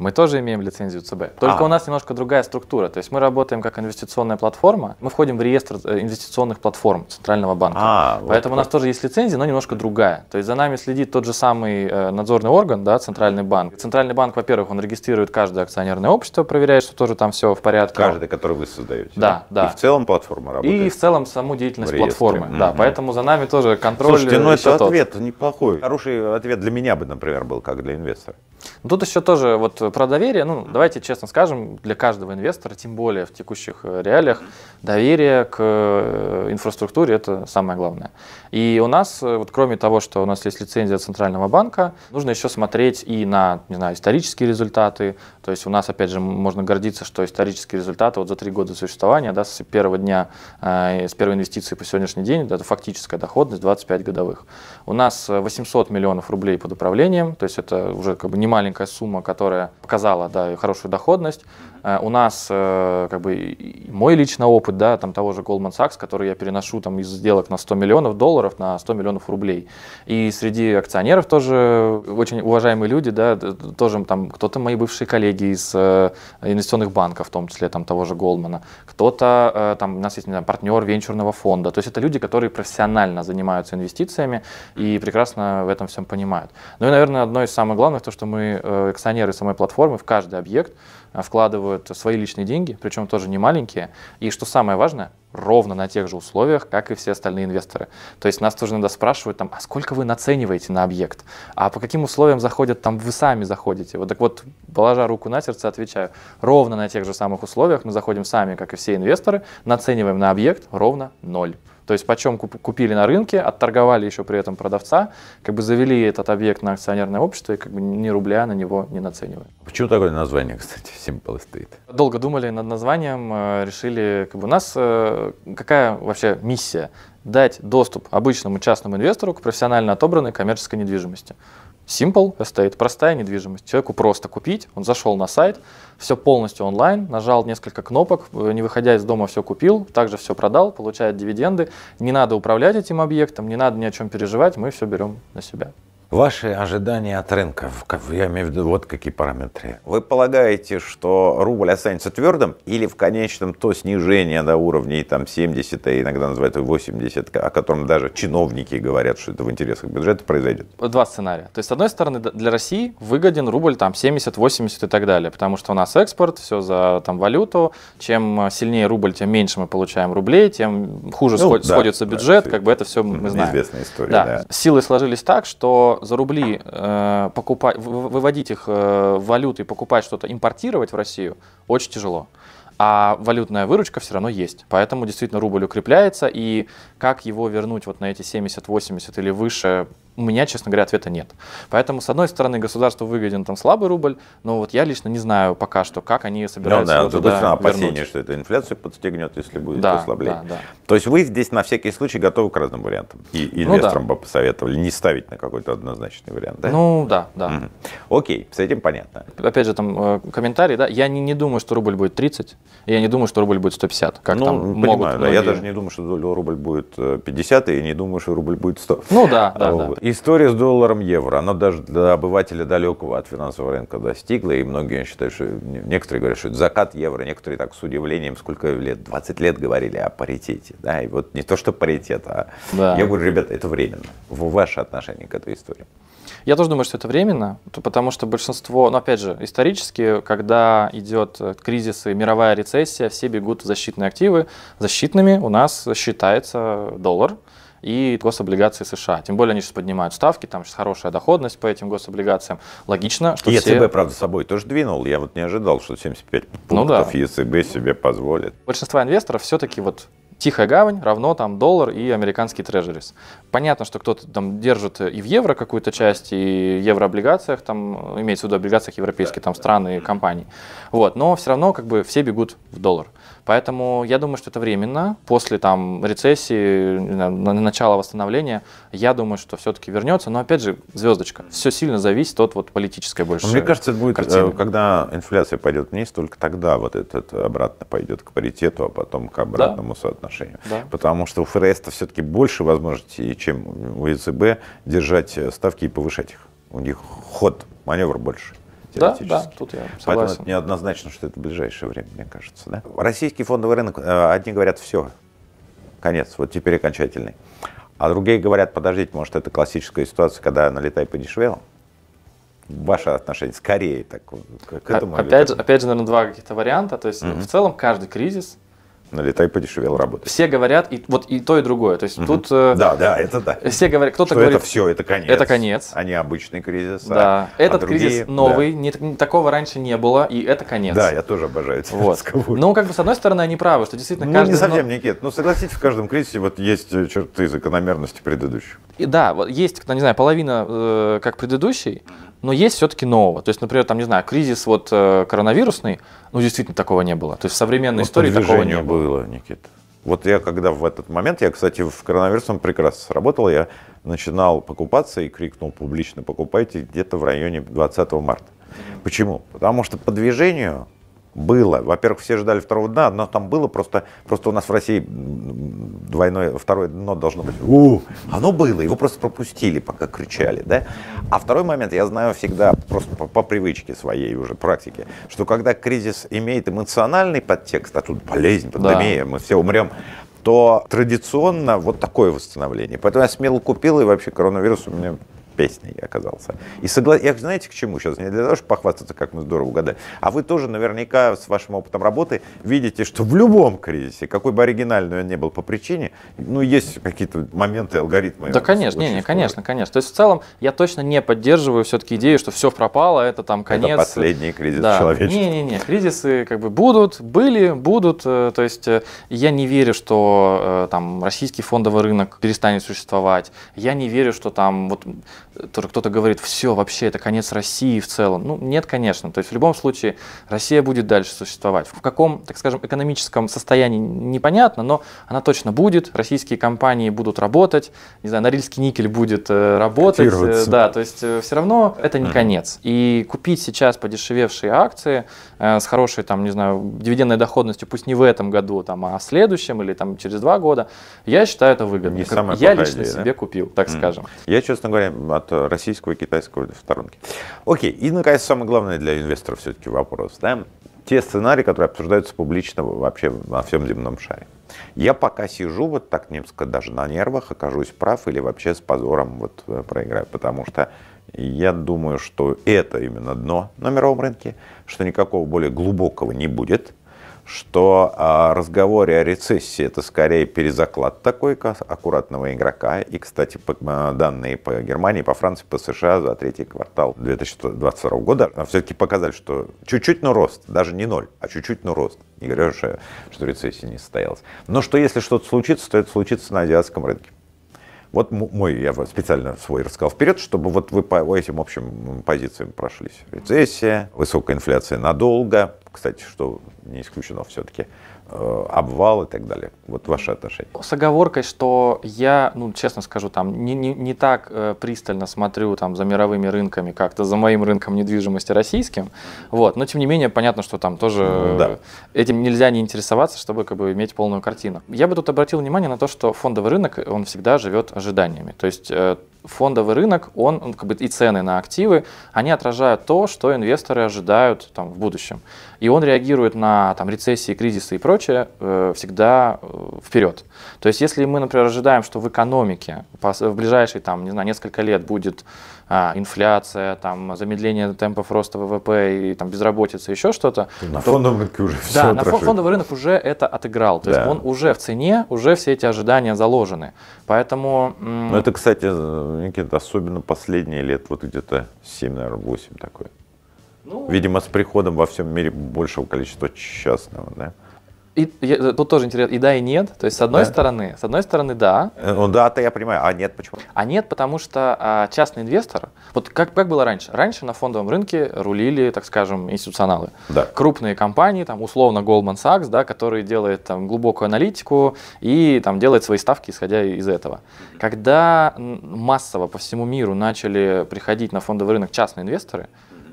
Мы тоже имеем лицензию ЦБ. Только а. у нас немножко другая структура. То есть мы работаем как инвестиционная платформа. Мы входим в реестр э, инвестиционных платформ Центрального банка. А, Поэтому вот у нас тоже есть лицензия, но немножко другая. То есть за нами следит тот же самый э, надзорный орган, да, Центральный банк. Центральный банк, во-первых, он регистрирует каждое акционерное общество, проверяет, что тоже там все в порядке. Каждое, которое вы создаете. Да, да. И в целом платформа работает. И в целом саму деятельность платформы. Mm-hmm. Да, поэтому за нами тоже контроль. Слушайте, ну э, это тот. ответ неплохой. Хороший ответ для меня бы, например, был, как для инвестора. Ну, тут еще тоже вот про доверие, ну давайте честно скажем, для каждого инвестора, тем более в текущих э, реалиях, доверие к э, инфраструктуре это самое главное. И у нас, э, вот кроме того, что у нас есть лицензия Центрального банка, нужно еще смотреть и на, не знаю, исторические результаты, то есть у нас, опять же, можно гордиться, что исторические результаты вот за три года существования, да, с первого дня, э, с первой инвестиции по сегодняшний день, это фактическая доходность 25 годовых. У нас 800 миллионов рублей под управлением, то есть это уже как бы не маленькая сумма, которая показала да, хорошую доходность. Э, у нас э, как бы мой личный опыт, да, там того же Goldman Sachs, который я переношу там из сделок на 100 миллионов долларов на 100 миллионов рублей. И среди акционеров тоже очень уважаемые люди, да, тоже там кто-то мои бывшие коллеги, коллеги из э, инвестиционных банков, в том числе там, того же Голдмана, кто-то, э, там, у нас есть знаю, партнер венчурного фонда. То есть это люди, которые профессионально занимаются инвестициями и прекрасно в этом всем понимают. Ну и, наверное, одно из самых главных, то, что мы, э, акционеры самой платформы, в каждый объект Э, вкладывают свои личные деньги, причем тоже не маленькие. И что самое важное, ровно на тех же условиях, как и все остальные инвесторы. То есть нас тоже иногда спрашивают, там, а сколько вы нацениваете на объект? А по каким условиям заходят там вы сами заходите? Вот так вот, положа руку на сердце, отвечаю, ровно на тех же самых условиях мы заходим сами, как и все инвесторы, нацениваем на объект ровно ноль. То есть почем купили на рынке, отторговали еще при этом продавца, как бы завели этот объект на акционерное общество и как бы ни рубля на него не наценивали. Почему такое название, кстати, Simple Estate? Долго думали над названием, э, решили, как бы у нас э, какая вообще миссия? Дать доступ обычному частному инвестору к профессионально отобранной коммерческой недвижимости. Simple Estate, простая недвижимость. Человеку просто купить, он зашел на сайт, все полностью онлайн, нажал несколько кнопок, э, не выходя из дома все купил, также все продал, получает дивиденды. Не надо управлять этим объектом, не надо ни о чем переживать, мы все берем на себя. Ваши ожидания от рынка, я имею в виду вот какие параметры. Вы полагаете, что рубль останется твердым или в конечном то снижение до уровней там 70, а иногда называют 80, о котором даже чиновники говорят, что это в интересах бюджета произойдет? Два сценария. То есть, с одной стороны, для России выгоден рубль там 70, 80 и так далее, потому что у нас экспорт, все за там валюту. Чем а, сильнее рубль, тем меньше мы получаем рублей, тем хуже ну, сход, да, сходится бюджет, да, как бы это все мы знаем. Известная история, да. да. Силы сложились так, что за рубли э, покупать, выводить их э, валюты и покупать что-то, импортировать в Россию очень тяжело. А валютная выручка все равно есть. Поэтому действительно рубль укрепляется, и как его вернуть вот на эти 70, 80 или выше, у меня, честно говоря, ответа нет. Поэтому, с одной стороны, государству выгоден там слабый рубль, но вот я лично не знаю пока что, как они ну собираются ну, да, туда точно опасение, вернуть. что эта инфляция подстегнет, если будет да, ослабление. Да, да. То есть вы здесь на всякий случай готовы к разным вариантам. И инвесторам ну, да. бы посоветовали не ставить на какой-то однозначный вариант, да? Ну, да, да. Угу. Окей, с этим понятно. Опять же, там э, комментарий, да, я не, не думаю, что рубль будет 30, я не думаю, что рубль будет 150, как ну, там понимаю, могут да, Я даже не думаю, что рубль будет 50, э, и не думаю, что рубль будет 100. Ну, да, да, а, да. История с долларом евро, она даже для обывателя далекого от финансового рынка достигла, и многие считают, что некоторые говорят, что это закат евро, некоторые так с удивлением, сколько лет, 20 лет говорили о паритете, да, и вот не то, что паритет, а да. я говорю, ребята, это временно, В ваше отношение к этой истории. Я тоже думаю, что это временно, потому что большинство, ну опять же, исторически, когда идет кризис и мировая рецессия, все бегут в защитные активы, защитными у нас считается доллар, и гособлигации США. Тем более они сейчас поднимают ставки, там сейчас хорошая доходность по этим гособлигациям. Логично, что ЕЦБ, все... правда, с собой тоже двинул. Я вот не ожидал, что 75 ну пунктов ну да. ЕЦБ себе позволит. Большинство инвесторов все-таки вот тихая гавань равно там доллар и американский трежерис. Понятно, что кто-то там держит и в евро какую-то часть, и в еврооблигациях, там, имеется в виду облигациях европейских там страны и компаний. Вот, но все равно как бы все бегут в доллар. Поэтому я думаю, что это временно. После там рецессии, начала восстановления, я думаю, что все-таки вернется. Но опять же, звездочка. Все сильно зависит от вот политической больше Мне кажется, это будет, э, картины. когда инфляция пойдет вниз, только тогда вот этот обратно пойдет к паритету, а потом к обратному да. соотношению. Да. Потому что у ФРС то все-таки больше возможностей, чем у ЕЦБ, держать э, ставки и повышать их. У них ход, маневр больше. Да, да, тут я согласен. Поэтому это неоднозначно, что это в ближайшее время, мне кажется. Да? Российский фондовый рынок, э, одни говорят, все, конец, вот теперь окончательный. А другие говорят, подождите, может, это классическая ситуация, когда налетай подешевело? ваше отношение скорее так, к а, этому? Опять, же, опять же, наверное, два каких-то варианта. То есть угу. в целом каждый кризис налетай подешевел работать. Все говорят, и, вот и то, и другое. То есть угу. тут... Э, да, да, это да. Все говорят, кто-то говорит... это все, это конец. Это конец. А не обычный кризис. А- да, а, этот а другие, кризис новый, да. не, не, такого раньше не было, и это конец. Да, я тоже обожаю эти вот. Ну, как бы, с одной стороны, они правы, что действительно ну, каждый... не совсем, но... Никит. Ну, согласитесь, в каждом кризисе вот есть э, черты закономерности предыдущих. И, да, вот есть, не знаю, половина, э, как предыдущий, но есть все-таки нового. То есть, например, там, не знаю, кризис вот э, коронавирусный, ну, действительно такого не было. То есть в современной ну, истории такого не было. было, Никит. Вот я когда в этот момент, я, кстати, в коронавирусом прекрасно сработал, я начинал покупаться и крикнул публично, покупайте где-то в районе 20 марта. Почему? Потому что по движению было. Во-первых, все ждали второго дна, но там было просто, просто у нас в России двойное, второе дно должно быть. У, оно было, его просто пропустили, пока кричали, да? А второй момент, я знаю всегда, просто по, по привычке своей уже практике, что когда кризис имеет эмоциональный подтекст, а тут болезнь, пандемия, да. мы все умрем, то традиционно вот такое восстановление. Поэтому я смело купил, и вообще коронавирус у меня песней оказался. И согла... я, знаете, к чему сейчас? Не для того, чтобы похвастаться, как мы здорово угадали. А вы тоже наверняка с вашим опытом работы видите, что в любом кризисе, какой бы оригинальный он ни был по причине, ну, есть какие-то моменты, алгоритмы. Да, конечно, не, не, конечно, конечно. То есть в целом я точно не поддерживаю все-таки идею, что все пропало, это там конец. Это последний кризис да. человечества. Не-не-не, кризисы как бы будут, были, будут. Э, то есть э, я не верю, что э, там российский фондовый рынок перестанет существовать. Я не верю, что там вот тоже кто-то говорит, все, вообще, это конец России в целом. Ну, нет, конечно. То есть в любом случае Россия будет дальше существовать. В каком, так скажем, экономическом состоянии непонятно, но она точно будет. Российские компании будут работать. Не знаю, Норильский никель будет э, работать. Да, то есть э, все равно это не mm. конец. И купить сейчас подешевевшие акции э, с хорошей, там, не знаю, дивидендной доходностью, пусть не в этом году, там, а в следующем или там через два года, я считаю это выгодно. Не самая я лично идея, себе да? купил, так mm. скажем. Я, честно говоря, от российского и китайского в сторонке. Окей, и, наконец, самое главное для инвесторов все-таки вопрос. Да? Те сценарии, которые обсуждаются публично вообще во всем земном шаре. Я пока сижу вот так немножко даже на нервах, окажусь прав или вообще с позором вот э, проиграю, потому что я думаю, что это именно дно на мировом рынке, что никакого более глубокого не будет – что о а, разговоре о рецессии это скорее перезаклад такой аккуратного игрока. И, кстати, а, данные по Германии, по Франции, по США за третий квартал 2022 года а, все-таки показали, что чуть-чуть, но рост, даже не ноль, а чуть-чуть, но рост. Не говоря уже, что рецессия не состоялась. Но что если что-то случится, то это случится на азиатском рынке. Вот мой, я специально свой рассказал вперед, чтобы вот вы по этим общим позициям прошлись. Рецессия, высокая инфляция надолго, кстати, что не исключено все-таки Э, обвал и так далее. Вот ваше отношение. С оговоркой, что я, ну, честно скажу, там не, не, не так э, пристально смотрю там за мировыми рынками, как-то за моим рынком недвижимости российским, вот, но тем не менее понятно, что там тоже да. этим нельзя не интересоваться, чтобы как бы иметь полную картину. Я бы тут обратил внимание на то, что фондовый рынок, он всегда живет ожиданиями, то есть э, фондовый рынок, он, он как бы и цены на активы, они отражают то, что инвесторы ожидают там в будущем и он реагирует на там, рецессии, кризисы и прочее э, всегда э, вперед. То есть если мы, например, ожидаем, что в экономике в ближайшие там, не знаю, несколько лет будет а, инфляция, там, замедление темпов роста ВВП и там, безработица, еще что-то. На то, фондовом рынке уже все Да, на фондовый рынок уже это отыграл. То да. есть он уже в цене, уже все эти ожидания заложены. Поэтому... Ну это, кстати, э, Никита, особенно последние лет, вот где-то 7, наверное, 8 такое. Ну, Видимо, с приходом во всем мире большего количества частного, да? И, я, э, тут тоже интересно, и да, и нет. То есть, с одной да? стороны, с одной стороны, да. Э, ну да, это я понимаю, а нет почему? А нет, потому что а, частный инвестор, вот как, как было раньше? Раньше на фондовом рынке рулили, так скажем, институционалы. Да. Крупные компании, там, условно, Goldman Sachs, да, который делает там глубокую аналитику и там делает свои ставки, исходя из этого. Когда массово по всему миру начали приходить на фондовый рынок частные инвесторы,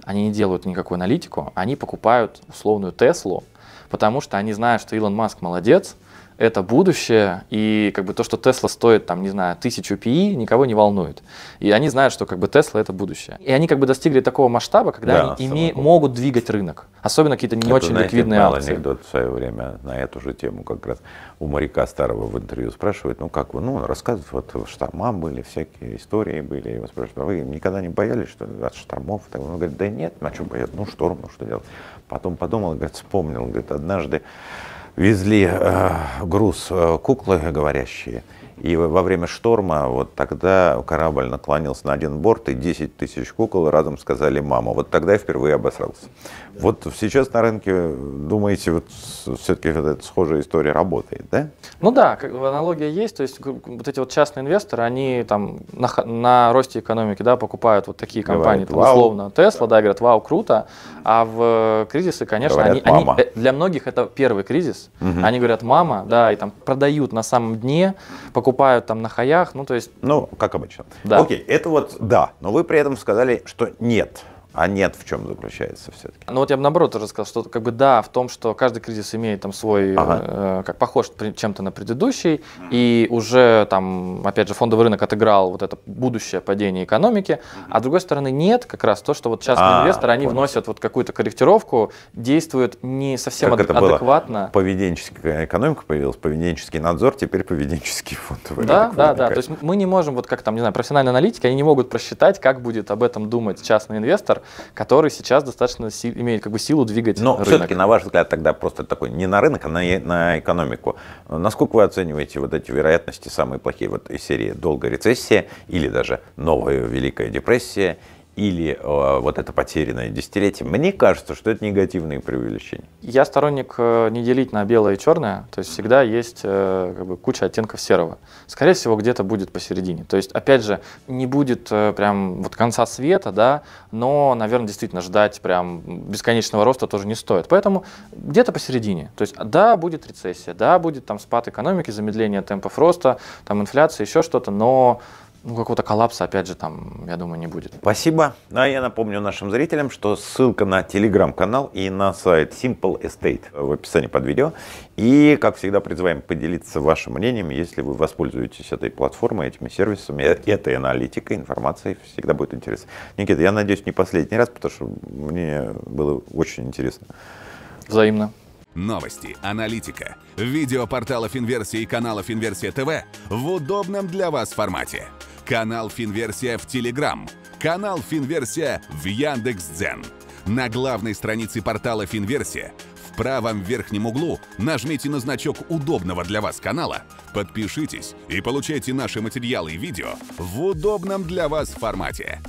они не делают никакую аналитику, они покупают условную Теслу, потому что они знают, что Илон Маск молодец, это будущее, и как бы то, что Тесла стоит, там, не знаю, тысячу PI, никого не волнует. И они знают, что как бы Тесла это будущее. И они как бы достигли такого масштаба, когда да, они ими могут двигать рынок. Особенно какие-то не это, очень знаете, ликвидные акции. анекдот в свое время на эту же тему как раз у моряка старого в интервью спрашивают, ну как вы, ну он рассказывает, вот штормам были, всякие истории были, его спрашивают, а вы никогда не боялись что от штормов? Он говорит, да нет, на чем бояться, ну шторм, ну что делать? Потом подумал, говорит, вспомнил, говорит, однажды везли э, груз э, куклы говорящие, и во время шторма вот тогда корабль наклонился на один борт, и 10 тысяч кукол разом сказали «мама». Вот тогда я впервые обосрался. Вот сейчас на рынке, думаете, вот все-таки эта схожая история работает, да? Ну да, как, бы аналогия есть. То есть вот эти вот частные инвесторы, они там на, на росте экономики да, покупают вот такие компании, говорят, там, условно, Тесла, да, говорят, вау, круто. А в э, кризисы, конечно, говорят, они, мама. они, э, для многих это первый кризис. Угу. Они говорят, мама, да, и там продают на самом дне, покупают там на хаях, ну то есть... Ну, как обычно. Да. Окей, это вот да, но вы при этом сказали, что нет. А нет, в чем заключается все-таки? Ну вот я бы наоборот тоже сказал, что как бы да, в том, что каждый кризис имеет там свой, э, ага. э, как похож чем-то на предыдущий, mm-hmm. и уже там, опять же, фондовый рынок отыграл вот это будущее падение экономики, mm-hmm. а с другой стороны нет, как раз то, что вот частные а, инвесторы, они понял. вносят вот какую-то корректировку, действуют не совсем как ад- это было? адекватно. Поведенческая экономика появилась, поведенческий надзор, теперь поведенческий фондовый да, рынок. Да, да, да, то есть мы не можем вот как там, не знаю, профессиональные аналитики, они не могут просчитать, как будет об этом думать частный инвестор, который сейчас достаточно сил, имеет как бы силу двигать Но рынок. все-таки, на ваш взгляд, тогда просто такой не на рынок, а на, на экономику. Насколько вы оцениваете вот эти вероятности самые плохие вот из серии долгой рецессии или даже новая Великая депрессия – или э, вот это потерянное десятилетие. Мне кажется, что это негативные преувеличения. Я сторонник э, не делить на белое и черное, то есть всегда есть э, как бы, куча оттенков серого. Скорее всего, где-то будет посередине. То есть, опять же, не будет э, прям вот конца света, да, но, наверное, действительно ждать прям бесконечного роста тоже не стоит. Поэтому где-то посередине. То есть, да, будет рецессия, да, будет там спад экономики, замедление темпов роста, там инфляция, еще что-то, но ну, какого-то коллапса, опять же, там, я думаю, не будет. Спасибо. Ну, а я напомню нашим зрителям, что ссылка на телеграм-канал и на сайт Simple Estate в описании под видео. И, как всегда, призываем поделиться вашим мнением, если вы воспользуетесь этой платформой, этими сервисами, э, этой аналитикой, информацией, всегда будет интересно. Никита, я надеюсь, не последний раз, потому что мне было очень интересно. Взаимно новости, аналитика, видеопорталов Финверсия и канала Финверсия ТВ в удобном для вас формате. Канал Финверсия в Телеграм, канал Финверсия в Яндекс.Дзен. На главной странице портала Финверсия в правом верхнем углу нажмите на значок удобного для вас канала, подпишитесь и получайте наши материалы и видео в удобном для вас формате.